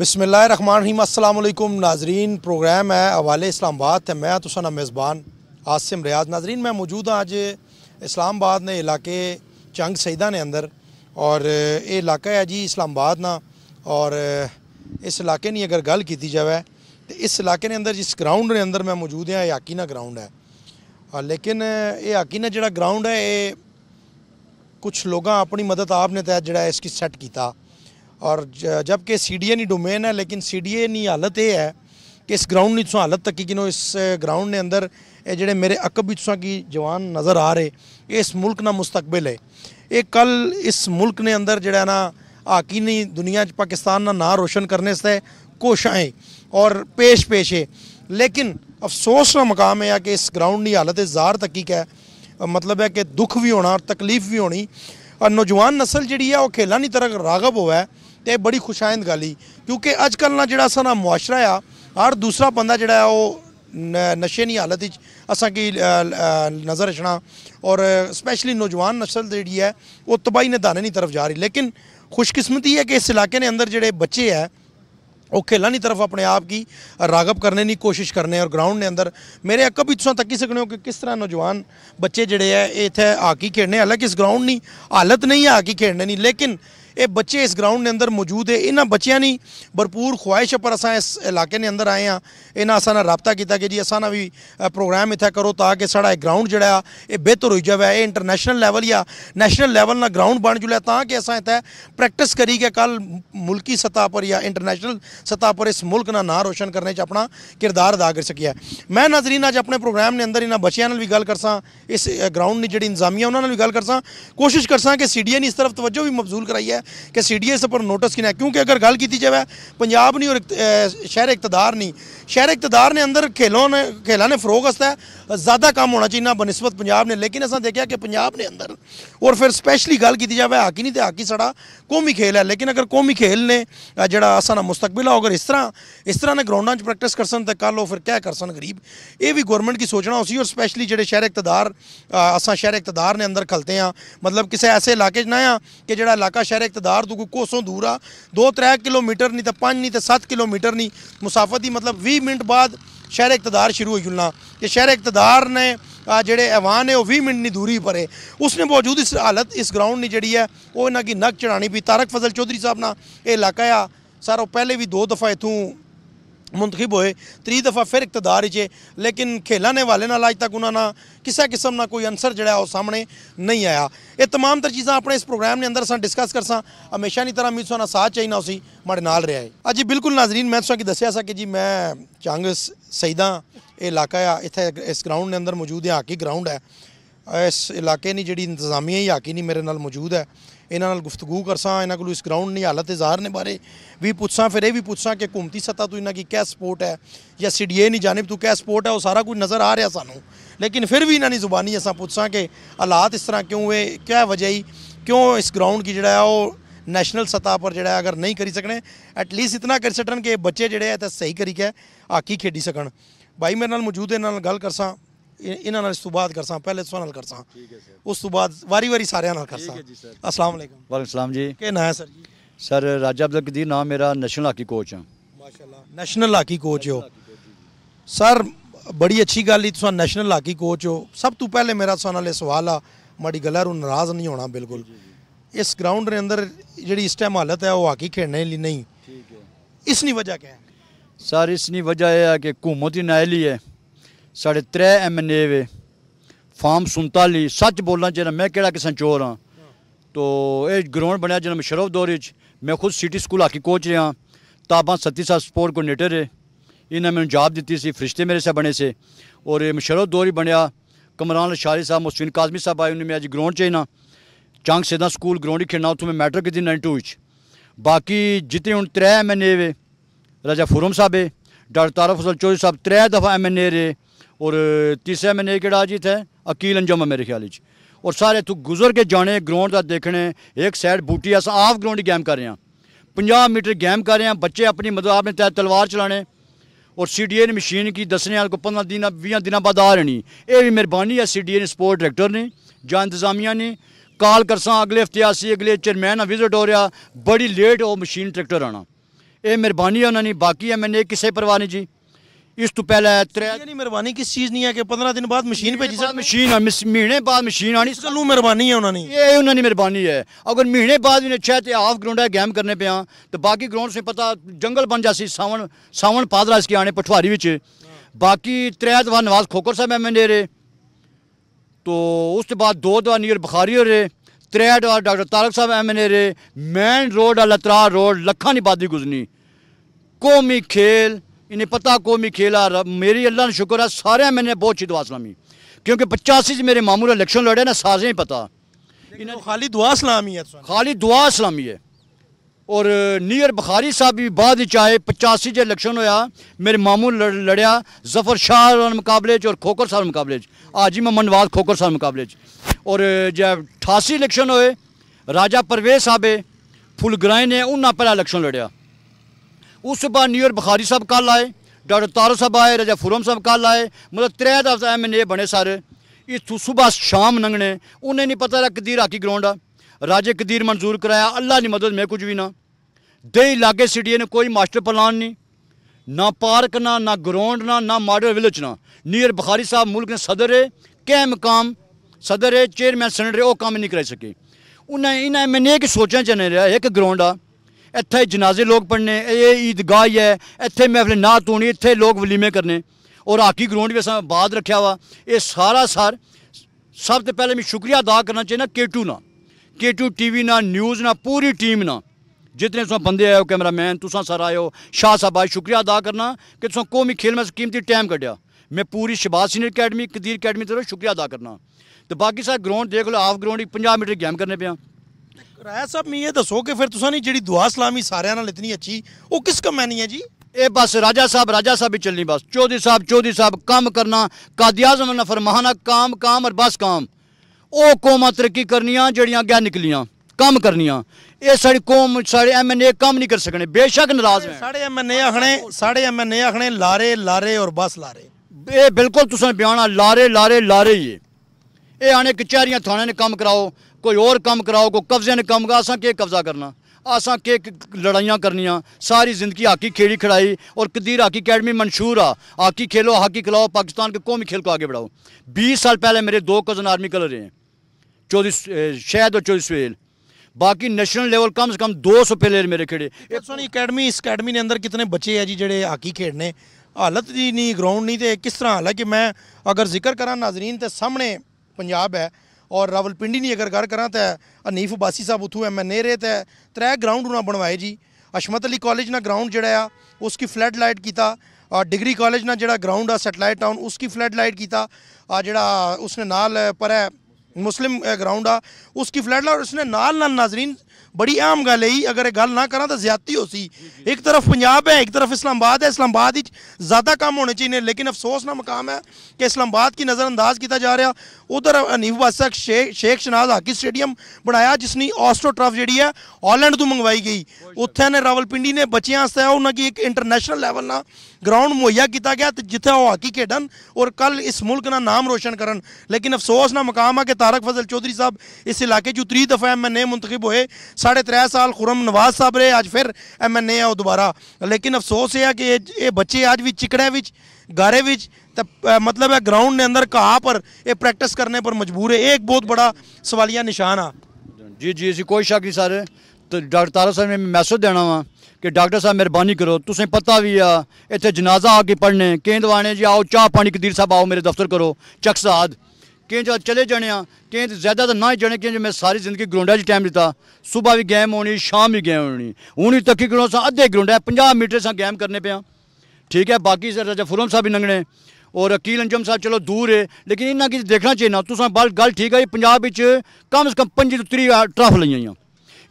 بسم اللہ الرحمن الرحیم السلام علیکم ناظرین پروگرام ہے اوالے اسلام آباد ہے میں تسانہ میزبان آسم ریاض ناظرین میں موجود ہوں آج اسلام آباد نے علاقے چنگ سیدہ نے اندر اور علاقہ ہے جی اسلام آباد نا اور اس علاقے نہیں اگر گل کی جائے تو اس علاقے نے اندر جس گراؤنڈ نے اندر میں موجود ہیں یہ آکینہ گراؤنڈ ہے لیکن یہ آکینہ جڑا گراؤنڈ ہے یہ کچھ لوگاں اپنی مدد آپ نے تحت جڑا اس کی سیٹ کیتا اور جبکہ سی ڈی اے نہیں ڈومین ہے لیکن سی ڈی اے نہیں حالت یہ ہے ਇਸ ਗਰਾਊਂਡ ग्राउंड ने ਹਾਲਤ ਤੱਕ तक कि ਇਸ ਗਰਾਊਂਡ ग्राउंड ਅੰਦਰ ਇਹ ਜਿਹੜੇ ਮੇਰੇ ਅਕਬ ਵਿੱਚ ਤੁਸਾਂ ਕੀ ਜਵਾਨ ਨਜ਼ਰ ਆ ਰਹੇ ਇਸ ਮੁਲਕ ਦਾ ਮੁਸਤਕਬਲ ਹੈ ਇਹ ਕੱਲ ਇਸ ਮੁਲਕ ਨੇ ਅੰਦਰ ਜਿਹੜਾ ਨਾ ਆਕੀ ਨਹੀਂ ਦੁਨੀਆ 'ਚ ਪਾਕਿਸਤਾਨ ਦਾ ਨਾਂ ਰੋਸ਼ਨ ਕਰਨੇ ਸਤੇ ਕੋਸ਼ਾਂ ਹੈ ਔਰ ਪੇਸ਼ ਪੇਸ਼ ਹੈ ਲੇਕਿਨ ਅਫਸੋਸ ਦਾ ਮਕਾਮ ਹੈ ਕਿ ਇਸ ਗਰਾਊਂਡ ਦੀ ਹਾਲਤ ਜ਼ਾਰ ਤੱਕੀ ਹੈ ਮਤਲਬ ਹੈ ਕਿ ਦੁੱਖ ਵੀ ਹੋਣਾ ਔਰ ਤਕਲੀਫ ਵੀ ਹੋਣੀ ਔਰ ਨੌਜਵਾਨ نسل ਜਿਹੜੀ ਹੈ ਉਹ ਖੇਲਾਂ ਦੀ ਤਰ੍ਹਾਂ ਰਾਗਬ ਹੋਇਆ ਤੇ ਬੜੀ ਖੁਸ਼ਾਇੰਦ ਗੱਲ ਹੀ ਕਿਉਂਕਿ ਅੱਜ ਕੱਲ ਨਾ ਜਿਹੜਾ ਸਾਡਾ ਮੁਆਸ਼ਰਾ ਆ ਔਰ ਦੂਸਰਾ ਬੰਦਾ ਜਿਹੜਾ ਹੈ ਉਹ ਨਸ਼ੇ ਦੀ ਹਾਲਤ ਵਿੱਚ ਅਸਾਂ ਕੀ ਨਜ਼ਰ ਰਛਣਾ ਔਰ ਸਪੈਸ਼ਲੀ ਨੌਜਵਾਨ ਨਸਲ ਜਿਹੜੀ ਹੈ ਉਹ ਤਬਾਈ ਨੇ ਨਿਧਾਨੇ ਦੀ ਤਰਫ ਜਾ ਰਹੀ ਲੇਕਿਨ ਖੁਸ਼ਕਿਸਮਤੀ ਹੈ ਕਿ ਇਸ ਇਲਾਕੇ ਦੇ ਅੰਦਰ ਜਿਹੜੇ ਬੱਚੇ ਹੈ ਉਹ ਖੇਲਾਂ ਦੀ ਤਰਫ ਆਪਣੇ ਆਪ ਕੀ ਰਾਗਬ ਕਰਨੇ ਦੀ ਕੋਸ਼ਿਸ਼ ਕਰਨੇ ਔਰ ਗਰਾਊਂਡ ਦੇ ਅੰਦਰ ਮੇਰੇ ਅੱਕਾ ਵੀ ਤੁਸੀਂ ਤੱਕ ਹੀ ਸਕਣੇ ਹੋ ਕਿ ਕਿਸ ਤਰ੍ਹਾਂ ਨੌਜਵਾਨ ਬੱਚੇ ਜਿਹੜੇ ਹੈ ਇੱਥੇ ਆ ਕੇ ਖੇਡਣੇ ਹਾਲਾਂਕਿ ਇਸ ਗਰਾਊਂਡ ਨਹੀਂ ਹਾਲਤ ਨਹੀਂ ਆ ਕੇ ਖੇਡਣੇ ਨਹੀਂ ਲੇਕਿਨ یہ بچے اس گراؤنڈ نے اندر موجود ہے انہیں بچیا نہیں بھرپور خواہش پر اب اس علاقے اندر آئے ہاں انہیں اب رابطہ کیا کہ جی او پروگرام اتنا کرو تاکہ ساڑھا یہ گراؤنڈ جہا یہ بہتر ہوئی جائے یہ انٹرنیشنل لیول یا نیشنل لیول نہ گراؤنڈ بن چلے تاکہ اتر پریکٹس کری کے کل ملکی سطح پر یا انٹرنیشنل سطح پر اس ملک کا نام روشن کرنے اپنا کردار ادا کر سکیے میں نظرین اچھا اپنے پروگرام نے اندر انہوں بچیاں بھی گل کرساں اس گراؤنڈ کی جڑی انضامیہ انہوں نے بھی گل کرساں کوشش کرساں کہ سی ڈی ایس طرف توجہ بھی مبزول کرائی ہے سی ڈی ایس پر نوٹس کہنے کیونکہ اگر گل کی جائے پنجاب نہیں اور شہر اقتدار نہیں شہر اقتدار نے اندر کھیلوں نے فروغ زیادہ کام ہونا چاہیے بہ نسبت پناب نے لیکن اصل دیکھا کہ پنجاب نے اندر اور پھر سپیشلی گل کی جائے ہاکی نہیں تو ہاکی ساڑا قومی کھیل ہے لیکن اگر قومی کھیل نے جڑا جا مستقبل ہے اگر اس طرح اس طرح نے گراؤنڈن سے پریکٹس کر سن تو کل وہ پھر کیا کر سن گریب یہ بھی گورنمنٹ کی سوچنا اسی اور سپیشلی جڑے شہر اقتدار اصل شہر اقتدار نے اندر کھلتے ہیں مطلب کسی ایسے علاقے نہ آ کہ جڑا علاقہ شہر اقتدار تو کو کھوسوں دور آ دو تر کلو میٹر نہیں تو پانچ نہیں تو سات کلو میٹر نہیں مسافت ہی مطلب بھی منٹ بعد ਸ਼ਹਿਰ ਇਕਤਦਾਰ ਸ਼ੁਰੂ ਹੋ ਜੁਲਣਾ ਕਿ ਸ਼ਹਿਰ ਇਕਤਦਾਰ ਨੇ ਜਿਹੜੇ ਐਵਾਨ ਨੇ ਉਹ 20 ਮਿੰਟ ਦੀ ਦੂਰੀ ਪਰੇ ਉਸਨੇ ਮੌਜੂਦ ਇਸ ਹਾਲਤ ਇਸ ਗਰਾਊਂਡ ਨੇ ਜਿਹੜੀ ਹੈ ਉਹ ਇਹਨਾਂ ਕੀ ਨਕ ਚੜਾਣੀ ਵੀ ਤਾਰਕ ਫਜ਼ਲ ਚੌਧਰੀ ਸਾਹਿਬ ਨਾਲ ਇਹ ਇਲਾਕਾ ਆ ਸਰ ਉਹ ਪਹਿਲੇ ਵੀ ਦੋ ਦਫਾ ਇਥੋਂ منتخب ہوئے تری دفعہ پھر اقتدار چے لیکن کھیلانے والے نال اج تک انہاں نا کسے قسم نہ کوئی انسر جہاں او سامنے نہیں آیا یہ تمام تر چیزاں اپنے اس پروگرام نے اندر سان ڈسکس کر ہمیشہ نہیں طرح امید سونا ساتھ چاہیے ماڑے نیا ہے ابھی جی بالکل ناظرین میں تو سر دسیا سا کہ جی میں چنگ سیداں اے علاقہ ہے ایتھے اس گراؤنڈ نے اندر موجود ہے ہاکی گراؤنڈ ہے اس علاقے نی جڑی انتظامیہ ہی ہاکی نہیں میرے نال موجود ہے ਇਹਨਾਂ ਨਾਲ ਗੁਫ਼ਤਗੂ ਕਰਸਾਂ ਇਹਨਾਂ ਕੋਲ ਇਸ ਗਰਾਊਂਡ ਦੀ ਹਾਲਤ ਜ਼ਾਹਰ ਨੇ ਬਾਰੇ ਵੀ ਪੁੱਛਾਂ ਫਿਰ ਇਹ ਵੀ ਪੁੱਛਾਂ ਕਿ ਹਕੂਮਤੀ ਸਤਾ ਤੋਂ ਇਹਨਾਂ ਕੀ ਕਿਆ ਸਪੋਰਟ ਹੈ ਜਾਂ ਸੀਡੀਏ ਨਹੀਂ ਜਾਣੇ ਤੂੰ ਕਿਆ ਸਪੋਰਟ ਹੈ ਉਹ ਸਾਰਾ ਕੁਝ ਨਜ਼ਰ ਆ ਰਿਹਾ ਸਾਨੂੰ ਲੇਕਿਨ ਫਿਰ ਵੀ ਇਹਨਾਂ ਦੀ ਜ਼ੁਬਾਨੀ ਅਸਾਂ ਪੁੱਛਾਂ ਕਿ ਹਾਲਾਤ ਇਸ ਤਰ੍ਹਾਂ ਕਿਉਂ ਹੋਏ ਕਿਆ ਵਜ੍ਹਾ ਹੀ ਕਿਉਂ ਇਸ ਗਰਾਊਂਡ ਕੀ ਜਿਹੜਾ ਉਹ ਨੈਸ਼ਨਲ ਸਤਾ ਪਰ ਜਿਹੜਾ ਅਗਰ ਨਹੀਂ ਕਰੀ ਸਕਣੇ ਐਟ ਲੀਸਟ ਇਤਨਾ ਕਰ ਸਕਣ ਕਿ ਬੱਚੇ ਜਿਹੜੇ ਹੈ ਤਾਂ ਸਹੀ ਕਰੀ ਤਰੀਕੇ ਆਕੀ ਖੇਡੀ ਸਕਣ ਬਾਈ ਮੇਰੇ ਨਾਲ ਮੌਜੂਦ ਇਹਨਾਂ ਨਾਲ ਗੱਲ ਕਰਸਾਂ اس بات کرساں پہ اس بات واری سارے سلام جی, جی۔ نا ہے جی؟ نیشنل ہاکی ہاں۔ کوچ ہو سر بڑی اچھی گل نیشنل ہاکی کوچ ہو سب تہلے میرا سوال آ ماڑی گلا رو ناراض نہیں ہونا بالکل جی، اس گراؤنڈر جہاں اس ٹائم حالت ہے وہ ہاکی کھیلنے اسنی وجہ کیا اس کی وجہ یہ ہے کہ کموتی نئےلی ہے ساڑھے تر ایم این اے وے فارم سنتالی سچ بولنا چاہیے میں کہڑا کسان چور ہاں تو یہ گراؤنڈ بنیا جب مشرور دور میں خود سٹی سکول آکی کوچ رہا ہاں تابا ستی سا سپورٹ کوڈنیٹر ہے انہیں میں جاب دیتی سی فرشتے میرے سے بنے سے اور مشرف دور ہی بنیا کمران لشاری صاحب مسین کاظمی صاحب آئے انہیں میں اج گراؤنڈ چینا چانگ سیدا سکول گراؤنڈ ہی کھیلنا اتوں میں میٹر کی نائن ٹو باقی جتنے ہوں تر ایم این اے وے راجا فورم صاحب ہے ڈاکٹر تارا فسل چویری صاحب تر دفعہ ایم این اے رہے اور تیسرے میں نے یہ کہا جی اتنے اکیل انجم ہے میرے خیال سے اور سارے تو گزر کے جانے گراؤنڈ دیکھنے ایک سائڈ بوٹی آف گراؤنڈ گیم کر رہے ہیں پناہ میٹر گیم کر رہے ہیں بچے اپنی مدد مطلب اپنے تحت تلوار چلانے اور سی ڈی اے نے مشین کی دسنے ہاں، کو پندرہ دن بھی بعد آ رہی یہ بھی مہربانی ہے سی ڈی اے نے سپورٹ ڈائریکٹر نے جا انتظامیہ نے کال کرساں اگلے ہفتے آسی اگلے چیئرمین وزٹ ہو رہا بڑی لیٹ وہ مشین ٹریکٹر آنا یہ مہربانی ہے انہوں نے باقی ہے میں نے کسی پرواہ نہیں جی اس تو پہلے یعنی مہربانی کس چیز نہیں ہے کہ دن بعد مشین مشین مہینے بعد مشین آنی اس مہربانی ہے انہوں انہوں نے نے یہ مہربانی ہے اگر مہینے بعد آف گراؤنڈ گیم کرنے پہ پہا تو باقی گراؤنڈ پتہ جنگل بن جاسی ساون ساون پادل اس کی آنے پٹھواری بچ باقی نواز کھوکر صاحب ایم ایل رہے تو اس کے بعد دو دوار نیئر بخاری ہو رہے تر اتوار ڈاکٹر تارک صاحب M L A main road الترا روڈ لکھا نہیں بادی گزنی قومی کھیل انہیں پتا کو کھیلا میری اللہ نے شکر ہے سارے میں نے بہت چی دعا سلامی کیونکہ پچاسی سے میرے معمول الیکشن لڑے نہ سارے پتا پتہ خالی دعا سلامی ہے اور نیئر بخاری صاحب بھی بعد ہی چاہے پچاسی الیکشن ہویا میرے معمول لڑیا زفر شاہ مقابلے اور کھوکر صاحب مقابلے آج ہی میں منواد کھوکر صاحب مقابلے اور جب ٹھاسی لکشن ہوئے راجہ پرویز صاحب فلگر گرے نے پہلا پہلے لکشن لڑیا اس بعد نیئر بخاری صاحب کل آئے ڈاکٹر تارو صاحب آئے رجا فورم صاحب کل آئے مطلب ترے تر ایم این اے بنے سارے اتوں صبح شام لنگنے انہیں نہیں پتا رہا کدیر آکی گراؤنڈ آ راجے کدیر منظور کرایا اللہ کی مدد میں کچھ بھی نہ دہی لاگی سٹی نے کوئی ماسٹر پلان نہیں نہ پارک نہ نہ گراؤنڈ نہ نہ ماڈل ولیج نہ نیئر بخاری صاحب ملک نے صدر ہے کم مقام صدر ہے چیئرمین سنڈ ہے وہ کام نہیں کرائی سکے انہیں انہیں میں نے ایک سوچنا چن رہا ایک گراؤنڈ آ اتہ جنازے لوگ پڑھنے یہ عیدگاہ ہے اتے میں اپنے نات تو اتے لوگ ولیمے کرنے اور آکی گراؤنڈ بھی اص بعد رکھے ہوا یہ سارا سر سب تے می شکریہ ادا کرنا چاہوں کے ٹو نا کے ٹو ٹی وی نا نیوز نا پوری ٹیم نا جتنے تبھی سر آئے ہو شاہ صاحب آئے شکریہ ادا کرنا کہ قومی کھیل میں قیمتی ٹائم کٹیا میں پوری Shahbaz senior academy Qadeer academy طرف شکریہ ادا کرنا تو باقی سر گراؤنڈ دیکھ لو آف گراؤنڈ پہ میٹر گیم کرنا پہن راجا سا مجھے یہ دعا سلام جی بس راجہ صاحب راجہ صاحب ہی چلنی بس چودھری ساہب صاحب کام کرنا نے فرمانا کام کام اور بس کام او کا ترقی کرنیاں جڑیاں کرکل کم نہیں کر سکنے بے شک ناراض لارے لارے اور بس لارے اے بالکل بیان آ لارے لارے لارے آنے کچہریاں تھانے نے کم کراؤ کوئی اور کم کراؤ کو قبضے نے کم کرا اصا کہ قبضہ کرنا آسان کے لڑائیاں کرنا ساری زندگی ہاکی کھیڑی کھڑائی اور قدیر ہاکی اکیڈمی منشور آ ہاکی کھیلو ہاکی کھلاؤ پاکستان کے قومی کھیل کو آگے بڑھاؤ بیس سال پہلے میرے دو کزن آرمی کلر رہے ہیں چوبیس شہد اور چوبیس سویل باقی نیشنل لیول کم سے کم دو سو پلیئر میرے کھیڑے سونی اکیڈمی اس اکیڈمی نے اندر کتنے بچے ہیں جی جڑے ہاکی کھیڑنے حالت ہی جی نہیں گراؤنڈ نہیں تو کس طرح حالانکہ میں اگر ذکر کرا ناظرین تے سامنے پنجاب ہے اور راول پنڈی نے اگر گول کریں تو انیف باسی صاحب اتو ایم ایے رے تو تر گراؤنڈ انہوں نے بنوائے جی اشمت علی کالج میں گراؤنڈ جہا اس کی فلڈ لائٹ کیا ڈگری کالج نہ جڑا گراؤنڈ آ سیٹلائٹ ٹاؤن اس کی فلڈ لائٹ کیا جا اس نے نال پر ہے مسلم گراؤنڈ آ اس کی فلیٹ لائٹ اس نے نال نال ناظرین بڑی آم گل رہی اگر یہ گل نہ کرا تو زیادتی ہو سی ایک طرف پناب ہے ایک طرف اسلام آباد ہے اسلام آباد کی زیادہ کام ہونے چاہیے لیکن افسوس نہ مقام ہے کہ اسلام آباد کی نظر انداز کیا جا رہا ادھر نیواشا شے شیخ شناز ہاکی اسٹیڈم بنایا جس نے آسٹرو ٹراف جہی ہے آلینڈ کو منگوائی گئی اتنے راول پنڈی نے بچیا انہوں کی ایک انٹرنشنل لیول نہ گراؤنڈ مہیا کیتا گیا جتھے جتہ وہ ہاکی کھیڈن اور کل اس ملک نہ نام روشن کرن لیکن افسوس نہ مقام ہے کہ تارک فضل چودھری صاحب اس علاقے جو تری دفعہ ایم این اے منتخب ہوئے ساڑھے ترہ سال خرم نواز صاحب رہے آج پھر ایم این اے او دوبارہ لیکن افسوس یہ ہے کہ یہ بچے آج بھی چکڑے گارے بچ مطلب ہے گراؤنڈ نے اندر کھا پر یہ پریکٹس کرنے پر مجبور ہے ایک بہت بڑا سوالیہ نشان آ جی جی کوئی شک نہیں سارے تو ڈاکٹر تارک صاحب نے میسج دینا ہوا کہ ڈاکٹر صاحب مہربانی کرو تسیں پتہ بھی آ اتنے جنازہ آ کے پڑھنے کہیں دوانے جی آؤ چاہ پانی کدیر صاحب آؤ میرے دفتر کرو چک چکس کہیں کہ چلے جانے ہاں کہیں زیادہ تو نہ ہی جانے کہیں میں ساری زندگی گرونڈا جی ٹائم دیتا صبح بھی گیم ہونی شام بھی گیم ہونی ہوں تکی سا ادھے گرونڈا ہے پہا میٹر سا گیم کرنے پہ ہاں ٹھیک ہے باقی رجا فرم صاحب بھی ننگنے اور اکیل انجم صاحب چلو دور ہے لیکن انہیں اچھا دیکھنا چاہیے نا تو گل ٹھیک ہے پنجاب کم از کم پنجی تو تری ٹرف لائیں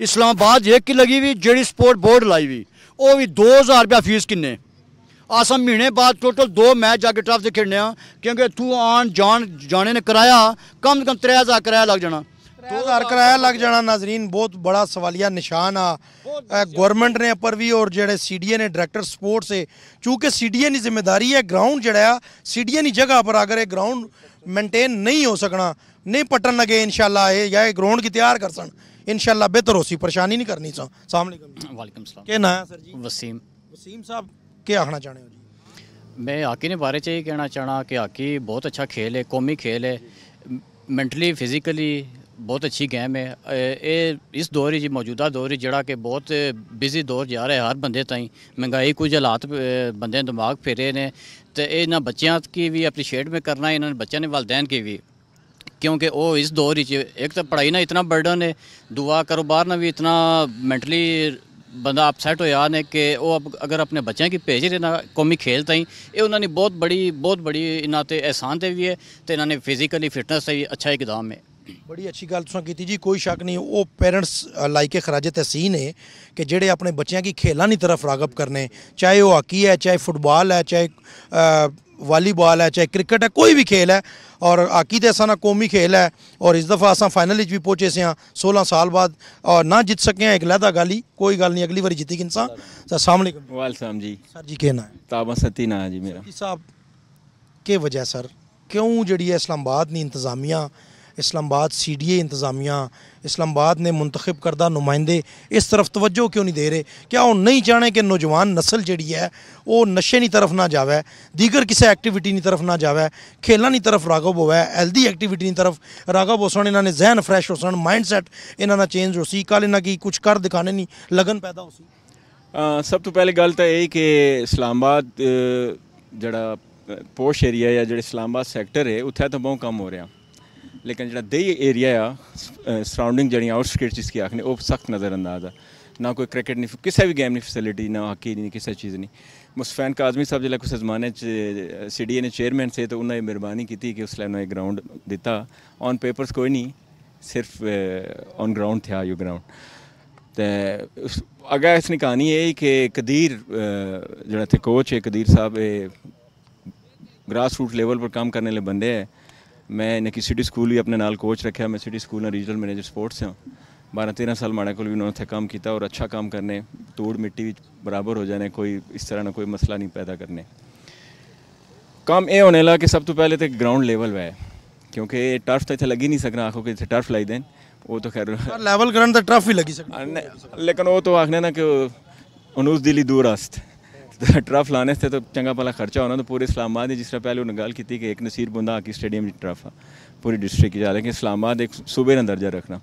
اسلام آباد ایک کی لگی ہوئی بھی سپورٹ بورڈ لائی ہوئی وہ بھی دو ہزار روپیہ فیس کن اص مہینے بعد ٹوٹل دو میچ جا کے ٹرف سے کھیلنے ہاں کیونکہ تو آن جان جانے نے کرایا کم سے کم تر ہزار کرایہ لگ جانا ہزار کرایہ لگ جانا ناظرین بہت بڑا سوالیہ نشان آ گورنمنٹ نے اپر بھی اور جڑے سی ڈی اے نے ڈریکٹر سپورٹس چونکہ سی ڈی اے ذمہ داری ہے گراؤنڈ ہے سی ڈی اے جگہ پر اگر یہ گراؤنڈ مینٹین نہیں ہو سکنا نہیں پٹن لگے انشاءاللہ شاء اللہ یہ گراؤنڈ کر سن انشاءاللہ بہتر ہو ہو سی پریشانی نہیں کرنی السلام السلام علیکم وعلیکم کیا کیا نام ہے سر جی جی وسیم وسیم صاحب آخنا چاہنے جی؟ میں ہاکی نے بارے چاہیے کہنا چاہنا کہ ہاکی بہت اچھا کھیل ہے قومی کھیل ہے مینٹلی فزیکلی بہت اچھی گیم ہے اے اس دور جی موجودہ دور جڑا کہ بہت بزی دور جا رہا ہے ہر بندے تائیں مہنگائی کچھ حالات بندے دماغ پھیرے نے تو یہاں بچیاں کی بھی اپریشیٹ میں کرنا یہ بچوں نے والدین کی بھی کیونکہ وہ اس دور ہی ایک تو پڑھائی نہ اتنا برڈن ہے دعا کاروبار نہ بھی اتنا مینٹلی بندہ اپسیٹ ہوا نے کہ وہ اگر اپنے بچوں کی بھیج رہے ہیں قومی کھیل تھی یہ انہوں نے بہت بڑی بہت بڑی انہوں انہیں احسان تے بھی ہے تو انہوں نے فزیکلی فٹنس تے بھی اچھا اقدام ہے بڑی اچھی گل کیتی جی کوئی شک نہیں وہ پیرنٹس لائق خراج تحسین ہے کہ جڑے اپنے بچیاں کی کھیلا نہیں طرح راغب کرنے چاہے وہ ہاکی ہے چاہے فٹ بال ہے چاہے والی بال ہے چاہے کرکٹ ہے کوئی بھی کھیل ہے اور آکی تو ایسا نہ قومی کھیل ہے اور اس دفعہ اصل فائنل بھی پہنچے سے ہاں سولہ سال بعد اور نہ جیت سکے ہیں ایک لہتا گالی کوئی گل نہیں اگلی بار جیتی وجہ ہے سر کیوں جڑی ہے اسلام آباد انتظامیہ اسلام آباد سی ڈی اے انتظامیہ اسلام آباد نے منتخب کردہ نمائندے اس طرف توجہ کیوں نہیں دے رہے کیا وہ نہیں چاہنے کہ نوجوان نسل جڑی ہے وہ نشے نہیں طرف نہ جاوے دیگر کسی ایکٹیویٹی نہیں طرف نہ جاوے جای نہیں طرف راگو ہوئے ہیلدی ایکٹیویٹی نہیں طرف راغب ہو سن انہوں نے ذہن فریش ہو سن مائنڈ سیٹ انہوں نے چینج ہو سی کل یہاں کی کچھ کر دکھانے نہیں لگن پیدا ہو سی سب تو پہلے گل تو یہ کہ اسلام آباد جڑا پوش ایریا یا جڑے اسلام آباد سیکٹر ہے اتنے تو بہت کم ہو رہا لیکن جہاں دہی ایری سراؤنڈنگ آؤٹسکیٹ اس کی آپ سخت نظر انداز نہ کوکٹ نہیں کسی بھی گیم کی فیسلٹی نہ ہاکی نہیں کسی چیز نہیں مسفین کاظمی صاحب کسی زمانے سی ڈی ایس چیئرمین تو انہیں مہربانی کی گراؤنڈ دتا آن پیپرس کوئی نہیں صرف آن گراڈ تھا یو گراؤنڈ اگر اس نے کہانی یہ کہ کدیر کوچ ہے کدیر صاحب گراس روٹ لیول پر کام کرنے والے بندے ہیں میں نے کہ سٹی سکول بھی اپنے کوچ رکھا میں city school regional manager sports ہوں بارہ تیرہ سال ماڑے کو اچھا کام کرنے توڑ مٹی برابر ہو جانے کوئی اس طرح نہ کوئی مسئلہ نہیں پیدا کرنے کام یہ ہونے لگا کہ سب تو پہلے تو گراؤنڈ لیول ہے کیونکہ ٹرف تو اتنے لگی نہیں سکنا سنا آپ ٹرف لائی دیں خیر لیول ٹرف ہی سکنا لیکن وہ تو نا کہ انوس دلی دور ٹرف لانے سے تو چنگا پلا خرچہ ہونا تو پورے اسلام آباد نے جس طرح پہلے انہوں نے گال کی کہ ایک نصیر بندہ آ سٹیڈیم اسٹیڈیم ٹرف پوری ڈسٹرک کی جا لیکن اسلام آباد ایک صوبے کا درجہ رکھنا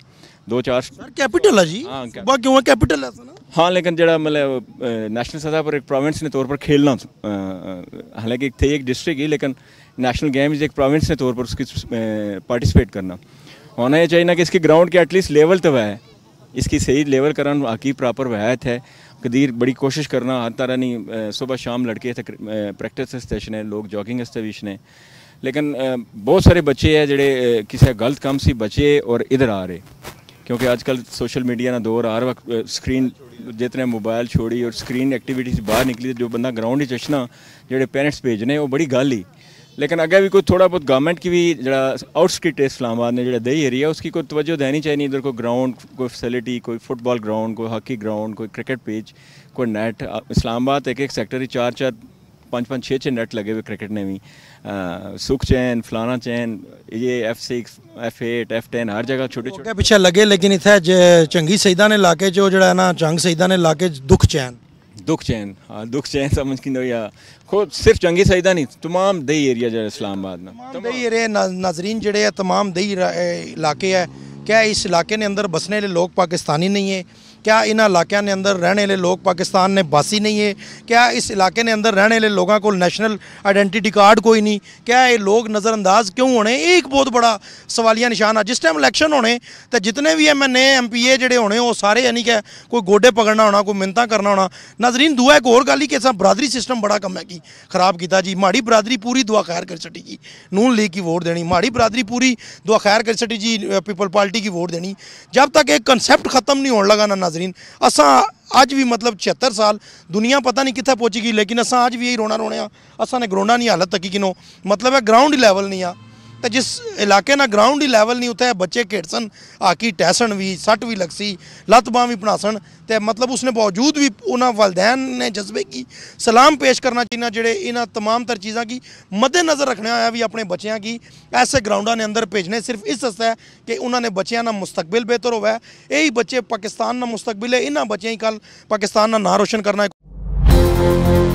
دو چار کیپیٹل ہے جی ہاں، کیوں ہے ہاں لیکن جڑا مطلب نیشنل سطح پر ایک پروونس نے طور پر کھیلنا حالانکہ ایک ڈسٹرکٹ ہی لیکن نیشنل گیمز ایک پروونس نے طور پر اس کی پارٹیسپیٹ کرنا ہونا یہ چاہیے کہ اس کے گراؤنڈ کے ایٹ لیسٹ لیول تو وہ ہے اس کی صحیح لیول کرن آکی پراپر وحایت ہے قدیر بڑی کوشش کرنا ہر طرح نہیں صبح شام لڑکے اتنے پریکٹس نے لوگ جاگنگ اسے ویچنے لیکن بہت سارے بچے ہے جی کسی گلت کام سے بچے اور ادھر آ رہے کیونکہ اج کل سوشل میڈیا کا دور ہر وقت سکرین جتنے موبائل چھوڑی اور سکرین ایکٹیویٹیز باہر نکلی جو بندہ گراؤنڈ اچنا جیسے پیرنٹس بھیجنے وہ بڑی گل ہی لیکن اگر بھی کوئی تھوڑا بہت گورنمنٹ کی بھی جڑا آؤٹ جو ہے اسلام آباد نے جڑا دہی ایریا اس کی کوئی توجہ دینی چاہیے ادھر کوئی گراؤنڈ کوئی فیسلٹی کوئی فٹ بال گراؤنڈ کوئی ہاکی گراؤنڈ کوئی کرکٹ پیچ کوئی نیٹ اسلام آباد ایک ایک سیکٹر ہی چار چار پانچ پانچ چھ چھ نیٹ لگے ہوئے کرکٹ نے بھی سکھ چین فلانا چین یہ F six F eight F ten ہر جگہ چھوٹے چھوٹے پیچھے لگے لیکن اتنے اتحدہ نے علاقے جو جڑا ہے نا جنگ سہیدان نے علاقے دکھ چین دکھ چین ہاں دکھ چین سمجھ کی خود صرف چنگی سیزا نہیں تمام دہی ایریا جو ہے اسلام آباد تمام دہی ایریا ناظرین جڑے ہیں تمام دہی علاقے ہے کیا اس علاقے نے اندر بسنے والے لوگ پاکستانی نہیں ہیں کیا ان علاقے نے اندر رہنے والے لوگ پاکستان نے باسی نہیں ہے کیا اس علاقے نے اندر رہنے والے لوگوں کو نیشنل آئیڈینٹ کارڈ کوئی نہیں کیا یہ لوگ نظر انداز کیوں ہونے ایک بہت بڑا سوالیا نشان آ جس ٹائم الیکشن ہونے تو جتنے بھی M N A M P A جڑے ہونے وہ سارے یعنی کہ کوئی گوڈے پکڑنا ہونا کوئی منتعر کرنا ہونا ناظرین دعا ایک اور گل ہوئی کا برادری سسٹم بڑا کم ہے کی خراب کیتا جی ماڑی برادری پوری دعا خیر کر سٹی جی نون لیگ کی ووٹ دینی ماڑی برادری پوری دعا خیر کر سٹی جی پیپل پارٹی کی ووٹ دینی جب تک ایک کنسیپٹ ختم نہیں ہونے لگا نا ناظرین اساں اج بھی مطلب 76 سال دنیا پتہ نہیں کتھے پہنچی گئی لیکن اساں اج بھی یہی رونا رونے ہاں اساں نے اگراڈا نہیں حالت تک ہی کینو مطلب ہے گراؤنڈ لیول نہیں ہے ਤੇ ਜਿਸ ਇਲਾਕੇ ਨਾਲ ਗਰਾਊਂਡ ਹੀ ਲੈਵਲ ਨਹੀਂ ਉੱਥੇ ਬੱਚੇ ਖੇਡਸਨ ਆਕੀ ਟੈਸਣ ਵੀ ਸੱਟ ਵੀ ਲੱਗਸੀ ਲੱਤ ਬਾਹ ਵੀ ਪਣਾਸਣ ਤੇ ਮਤਲਬ ਉਸਨੇ ਬਾਵਜੂਦ ਵੀ ਉਹਨਾਂ ਵਲਦੈਨ ਨੇ ਜਜ਼ਬੇ ਕੀ ਸਲਾਮ ਪੇਸ਼ ਕਰਨਾ ਚਾਹੀਦਾ ਜਿਹੜੇ ਇਹਨਾਂ तमाम ਤਰ ਚੀਜ਼ਾਂ ਕੀ ਮੱਦੇ ਨਜ਼ਰ ਰੱਖਣਾ ਆਇਆ ਵੀ ਆਪਣੇ ਬੱਚਿਆਂ ਕੀ ਐਸੇ ਗਰਾਊਂਡਾਂ ਨੇ ਅੰਦਰ ਭੇਜਣੇ ਸਿਰਫ ਇਸ ਹਸਤਾ ਕਿ ਉਹਨਾਂ ਨੇ ਬੱਚਿਆਂ ਦਾ ਮੁਸਤਕਬਲ ਬਿਹਤਰ ਹੋਵੇ ਇਹ ਹੀ ਬੱਚੇ ਪਾਕਿਸਤਾਨ ਦਾ ਮੁਸਤਕਬਲ ਹੈ ਇਹਨਾਂ ਬੱਚਿਆਂ ਹੀ ਕੱਲ ਪਾਕਿਸਤਾਨ ਦਾ ਨਾਂ ਰੋਸ਼ਨ ਕਰਨਾ ਹੈ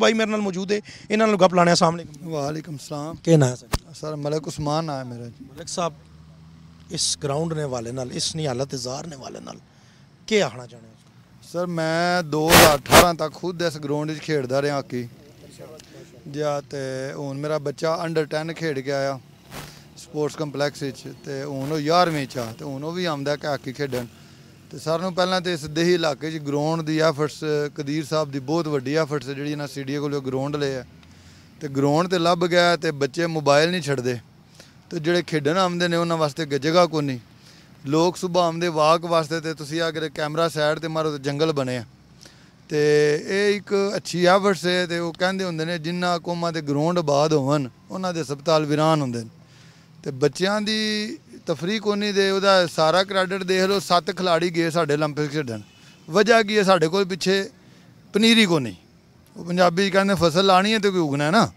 ਬਾਈ ਮੇਰੇ ਨਾਲ ਮੌਜੂਦ ਹੈ ਇਹਨਾਂ ਨਾਲ ਗੱਪ ਲਾਣਿਆ ਸਾਹਮਣੇ ਵਾਲੇਕਮ ਸਲਾਮ ਕੀ ਨਾਮ ਹੈ ਸਰ ਮਲਕ ਉਸਮਾਨ ਨਾਮ ਮੇਰਾ ਜੀ ਮਲਕ ਸਾਹਿਬ ਇਸ ਗਰਾਊਂਡ ਨੇ ਵਾਲੇ ਨਾਲ ਇਸ ਨਿਹਾਲਤ ਇਜ਼ਾਰ ਨੇ ਵਾਲੇ ਨਾਲ ਕੀ ਆਖਣਾ ਚਾਹੁੰਦੇ ਸਰ ਮੈਂ 2018 ਤੱਕ ਖੁਦ ਇਸ ਗਰਾਊਂਡ 'ਚ ਖੇਡਦਾ ਰਿਹਾ ਹਾਕੀ ਜਾ ਤੇ ਹੁਣ ਮੇਰਾ ਬੱਚਾ ਅੰਡਰ 10 ਖੇਡ ਕੇ ਆਇਆ ਸਪੋਰਟਸ ਕੰਪਲੈਕਸ ਵਿੱਚ ਤੇ ਹੁਣ ਉਹ 11ਵੇਂ ਚ ਆ ਤੇ ਹੁਣ ਉਹ ਵੀ ਆਉਂਦਾ ਕਿ ਹਾਕੀ ਖੇਡਣ ਤੇ ਸਾਰਿਆਂ ਨੂੰ ਪਹਿਲਾਂ ਤੇ ਇਸ ਦੇਹੀ ਇਲਾਕੇ 'ਚ ਗਰਾਊਂਡ ਦੀ ਐਫਰਟਸ ਕਦੀਰ ਸਾਹਿਬ ਦੀ ਬਹੁਤ ਵੱਡੀ ਐਫਰਟਸ ਜਿਹੜੀ ਇਹਨਾਂ ਸੀਡੀਏ ਕੋਲੋਂ ਗਰਾਊਂਡ ਲਿਆ ਤੇ ਗਰਾਊਂਡ ਤੇ ਲੱਭ ਗਿਆ ਤੇ ਬੱਚੇ ਮੋਬਾਈਲ ਨਹੀਂ ਛੱਡਦੇ ਤੇ ਜਿਹੜੇ ਖੇਡਣ ਆਉਂਦੇ ਨੇ ਉਹਨਾਂ ਵਾਸਤੇ ਜਗ੍ਹਾ ਕੋ ਨਹੀਂ ਲੋਕ ਸੁਭਾਅ ਆਉਂਦੇ ਵਾਕ ਵਾਸਤੇ ਤੇ ਤੁਸੀਂ ਆ ਕੇ ਕੈਮਰਾ ਸਾਈਡ ਤੇ ਮਾਰੋ ਤੇ ਜੰਗਲ ਬਣਿਆ ਤੇ ਇਹ ਇੱਕ ਅੱਛੀ ਐਫਰਟਸ ਹੈ ਤੇ ਉਹ ਕਹਿੰਦੇ ਹੁੰਦੇ ਨੇ ਜਿੰਨਾ ਕੌਮਾਂ ਦੇ ਗਰਾਊਂਡ ਬਾਦ ਹੋਣ ਉਹਨਾਂ ਦੇ ਹਸਪਤਾਲ ਵਿਰਾਨ ਹੁੰਦੇ ਨੇ ਤੇ ਬੱਚਿਆਂ ਦੀ ਤਫਰੀਕ ਉਨੀ ਦੇ ਉਹਦਾ ਸਾਰਾ ਕ੍ਰੈਡਿਟ ਦੇਖ ਲਓ ਸੱਤ ਖਿਲਾੜੀ ਗਏ ਸਾਡੇ 올림픽 ਖੇਡਣ ਵਜ੍ਹਾ ਕੀ ਹੈ ਸਾਡੇ ਕੋਲ ਪਿੱਛੇ ਪਨੀਰੀ ਕੋ ਨਹੀਂ ਉਹ ਪੰਜਾਬੀ ਕਹਿੰਦੇ ਫਸਲ ਲਾਣੀ ਹੈ ਤੇ ਕੋਈ ਉਗਣਾ ਨਾ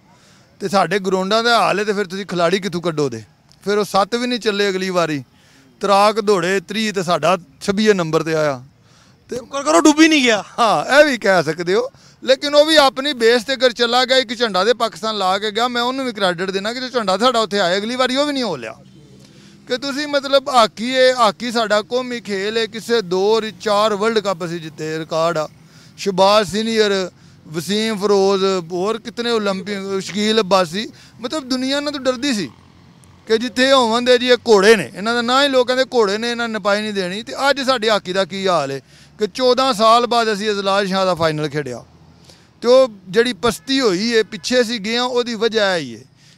ਤੇ ਸਾਡੇ ਗਰਾਊਂਡਾਂ ਦਾ ਹਾਲ ਹੈ ਤੇ ਫਿਰ ਤੁਸੀਂ ਖਿਲਾੜੀ ਕਿੱਥੋਂ ਕੱਢੋ ਦੇ ਫਿਰ ਉਹ ਸੱਤ ਵੀ ਨਹੀਂ ਚੱਲੇ ਅਗਲੀ ਵਾਰੀ ਤਰਾਕ ਦੌੜੇ 30 ਤੇ ਸਾਡਾ 26 ਨੰਬਰ ਤੇ ਆਇਆ ਤੇ ਕਰੋ ਡੁੱਬੀ ਨਹੀਂ ਗਿਆ ਹਾਂ ਇਹ ਵੀ ਕਹਿ ਸਕਦੇ ਹੋ ਲੇਕਿਨ ਉਹ ਵੀ ਆਪਣੀ ਬੇਸ ਤੇ ਕਰ ਚਲਾ ਗਿਆ ਇੱਕ ਝੰਡਾ ਦੇ ਪਾਕਿਸਤਾਨ ਲਾ ਕੇ ਗਿਆ ਮੈਂ ਉਹਨੂੰ ਵੀ ਕ੍ਰੈਡਿਟ ਦੇਣਾ ਕਿ ਜੋ ਝੰਡਾ ਸਾਡਾ ਉੱਥੇ ਆਇਆ ਅਗਲੀ ਵਾਰੀ ਉਹ ਵੀ ਨਹੀਂ ਹੋ ਲਿਆ ਕਿ ਤੁਸੀਂ ਮਤਲਬ ਹਾਕੀ ਇਹ ਹਾਕੀ ਸਾਡਾ ਕੌਮੀ ਖੇਲ ਹੈ ਕਿਸੇ ਦੋ ਰ ਚਾਰ ਵਰਲਡ ਕੱਪ ਅਸੀਂ ਜਿੱਤੇ ਰਿਕਾਰਡ ਆ ਸ਼ਬਾਸ਼ ਸੀਨੀਅਰ ਵਸੀਮ ਫਰੋਜ਼ ਹੋਰ ਕਿਤਨੇ 올림픽 ਸ਼ਕੀਲ ਅਬਾਸੀ ਮਤਲਬ ਦੁਨੀਆ ਨਾਲ ਤਾਂ ਡਰਦੀ ਸੀ ਕਿ ਜਿੱਥੇ ਹੋਵਨ ਦੇ ਜੀ ਇਹ ਘੋੜੇ ਨੇ ਇਹਨਾਂ ਦਾ ਨਾਂ ਹੀ ਲੋਕਾਂ ਦੇ ਘੋੜੇ ਨੇ ਇਹਨਾਂ ਨਪਾਈ ਨਹੀਂ ਦੇਣੀ ਤੇ ਅੱਜ ਸਾਡੇ ਹਾਕੀ ਦਾ ਕੀ ਹਾਲ ਹੈ ਕਿ 14 ਸਾਲ ਬਾਅਦ ਅਸੀਂ ਅਜ਼ਲਾਜ ਸ਼ਾਹ ਦਾ ਫਾਈਨਲ ਖੇਡਿਆ ਤੇ ਉਹ ਜਿਹੜੀ ਪਸਤੀ ਹੋਈ ਏ ਪਿੱਛੇ ਸੀ ਗਿਆ ਉਹਦੀ ਵਜ੍ਹਾ ਹੈ ਇਹ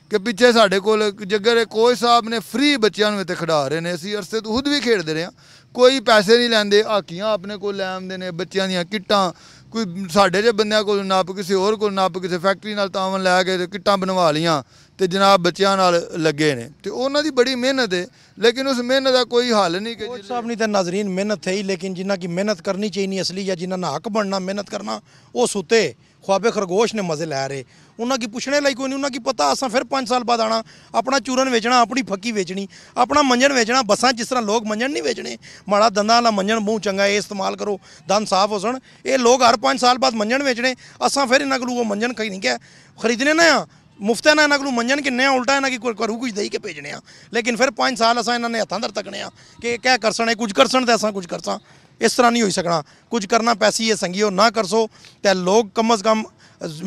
ਕਿ ਪਿੱਛੇ ਸਾਡੇ ਕੋਲ ਜੱਗਰ ਕੋਚ ਸਾਹਿਬ ਨੇ ਫ੍ਰੀ ਬੱਚਿਆਂ ਨੂੰ ਇੱਥੇ ਖਿਡਾ ਰਹੇ ਨੇ ਅਸੀਂ ਅਰਸੇ ਤੋਂ ਖੁਦ ਵੀ ਖੇਡਦੇ ਰਹੇ ਆ ਕੋਈ ਪੈਸੇ ਨਹੀਂ ਲੈਂਦੇ ਹਾਕੀਆਂ ਆਪਣੇ ਕੋਲ ਲੈ ਆਉਂਦੇ ਨੇ ਬੱਚਿਆਂ ਦੀਆਂ ਕਿੱਟਾਂ ਕੋਈ ਸਾਡੇ ਜੇ ਬੰਦਿਆਂ ਕੋਲ ਨਾਪ ਕਿਸੇ ਹੋਰ ਕੋਲ ਨਾਪ ਕਿਸੇ ਫੈਕਟਰੀ ਨਾਲ ਤਾਂ ਲੈ ਕੇ ਕਿੱਟਾਂ ਬਣਵਾ ਲੀਆਂ ਤੇ ਜਨਾਬ ਬੱਚਿਆਂ ਨਾਲ ਲੱਗੇ ਨੇ ਤੇ ਉਹਨਾਂ ਦੀ ਬੜੀ ਮਿਹਨਤ ਹੈ ਲੇਕਿਨ ਉਸ ਮਿਹਨਤ ਦਾ ਕੋਈ ਹੱਲ ਨਹੀਂ ਕਿ ਸਾਹਿਬ ਨਹੀਂ ਤਾਂ ਨਾਜ਼ਰੀਨ ਮਿਹਨਤ ਹੈ ਹੀ ਲੇਕਿਨ ਜਿੰਨਾ ਕੀ ਮਿਹਨਤ ਕਰਨੀ ਚਾਹੀਦੀ ਅਸਲੀ ਜਾਂ ਜਿਨ੍ਹਾਂ ਨਾਲ ਹੱਕ ਬਣਨਾ ਮਿਹਨਤ ਕਰਨਾ ਉਹ ਸੁੱਤੇ ਖੁਆਬੇ ਖਰਗੋਸ਼ ਨੇ ਮਜ਼ੇ ਲੈ ਰਹੇ ਉਹਨਾਂ ਕੀ ਪੁੱਛਣੇ ਲਈ ਕੋਈ ਨਹੀਂ ਉਹਨਾਂ ਕੀ ਪਤਾ ਅਸਾਂ ਫਿਰ 5 ਸਾਲ ਬਾਅਦ ਆਣਾ ਆਪਣਾ ਚੂਰਨ ਵੇਚਣਾ ਆਪਣੀ ਫੱਕੀ ਵੇਚਣੀ ਆਪਣਾ ਮੰਜਣ ਵੇਚਣਾ ਬਸਾਂ ਜਿਸ ਤਰ੍ਹਾਂ ਲੋਕ ਮੰਜਣ ਨਹੀਂ ਵੇਚਣੇ ਮਾੜਾ ਦੰਦਾਂ ਵਾਲਾ ਮੰਜਣ ਮੂੰਹ ਚੰਗਾ ਇਹ ਇਸਤੇਮਾਲ ਕਰੋ ਦੰਦ ਸਾਫ਼ ਹੋ ਜਾਣ ਇਹ ਲੋਕ ਹਰ 5 ਸਾਲ ਬਾਅਦ ਮੰਜਣ ਵੇਚਣੇ ਅਸਾਂ ਫਿਰ ਇਹਨਾਂ ਕੋਲੋਂ ਉਹ ਮੰਜਣ ਕਹੀ ਨਹੀਂ ਗਿਆ ਖਰੀਦਨੇ ਨਾ ਆ ਮੁਫਤ ਇਹਨਾਂ ਨਾਲ ਨੂੰ ਮੰਨਣ ਕਿ ਨਿਆ ਉਲਟਾ ਇਹਨਾਂ ਕੀ ਕੋਈ ਕਰੂ ਕੁਝ ਦੇਈ ਕੇ ਭੇਜਣੇ ਆ ਲੇਕਿਨ ਫਿਰ 5 ਸਾਲ ਅਸਾਂ ਇਹਨਾਂ ਨੇ ਹੱਥਾਂ ਦਰ ਤੱਕਣੇ ਆ ਕਿ ਕਹਿ ਕਰਸਣੇ ਕੁਝ ਕਰਸਣ ਤੇ ਅਸਾਂ ਕੁਝ ਕਰਸਾਂ ਇਸ ਤਰ੍ਹਾਂ ਨਹੀਂ ਹੋਈ ਸਕਣਾ ਕੁਝ ਕਰਨਾ ਪੈਸੀ ਇਹ ਸੰਗੀਓ ਨਾ ਕਰਸੋ ਤੇ ਲੋਕ ਕਮਸ ਕਮ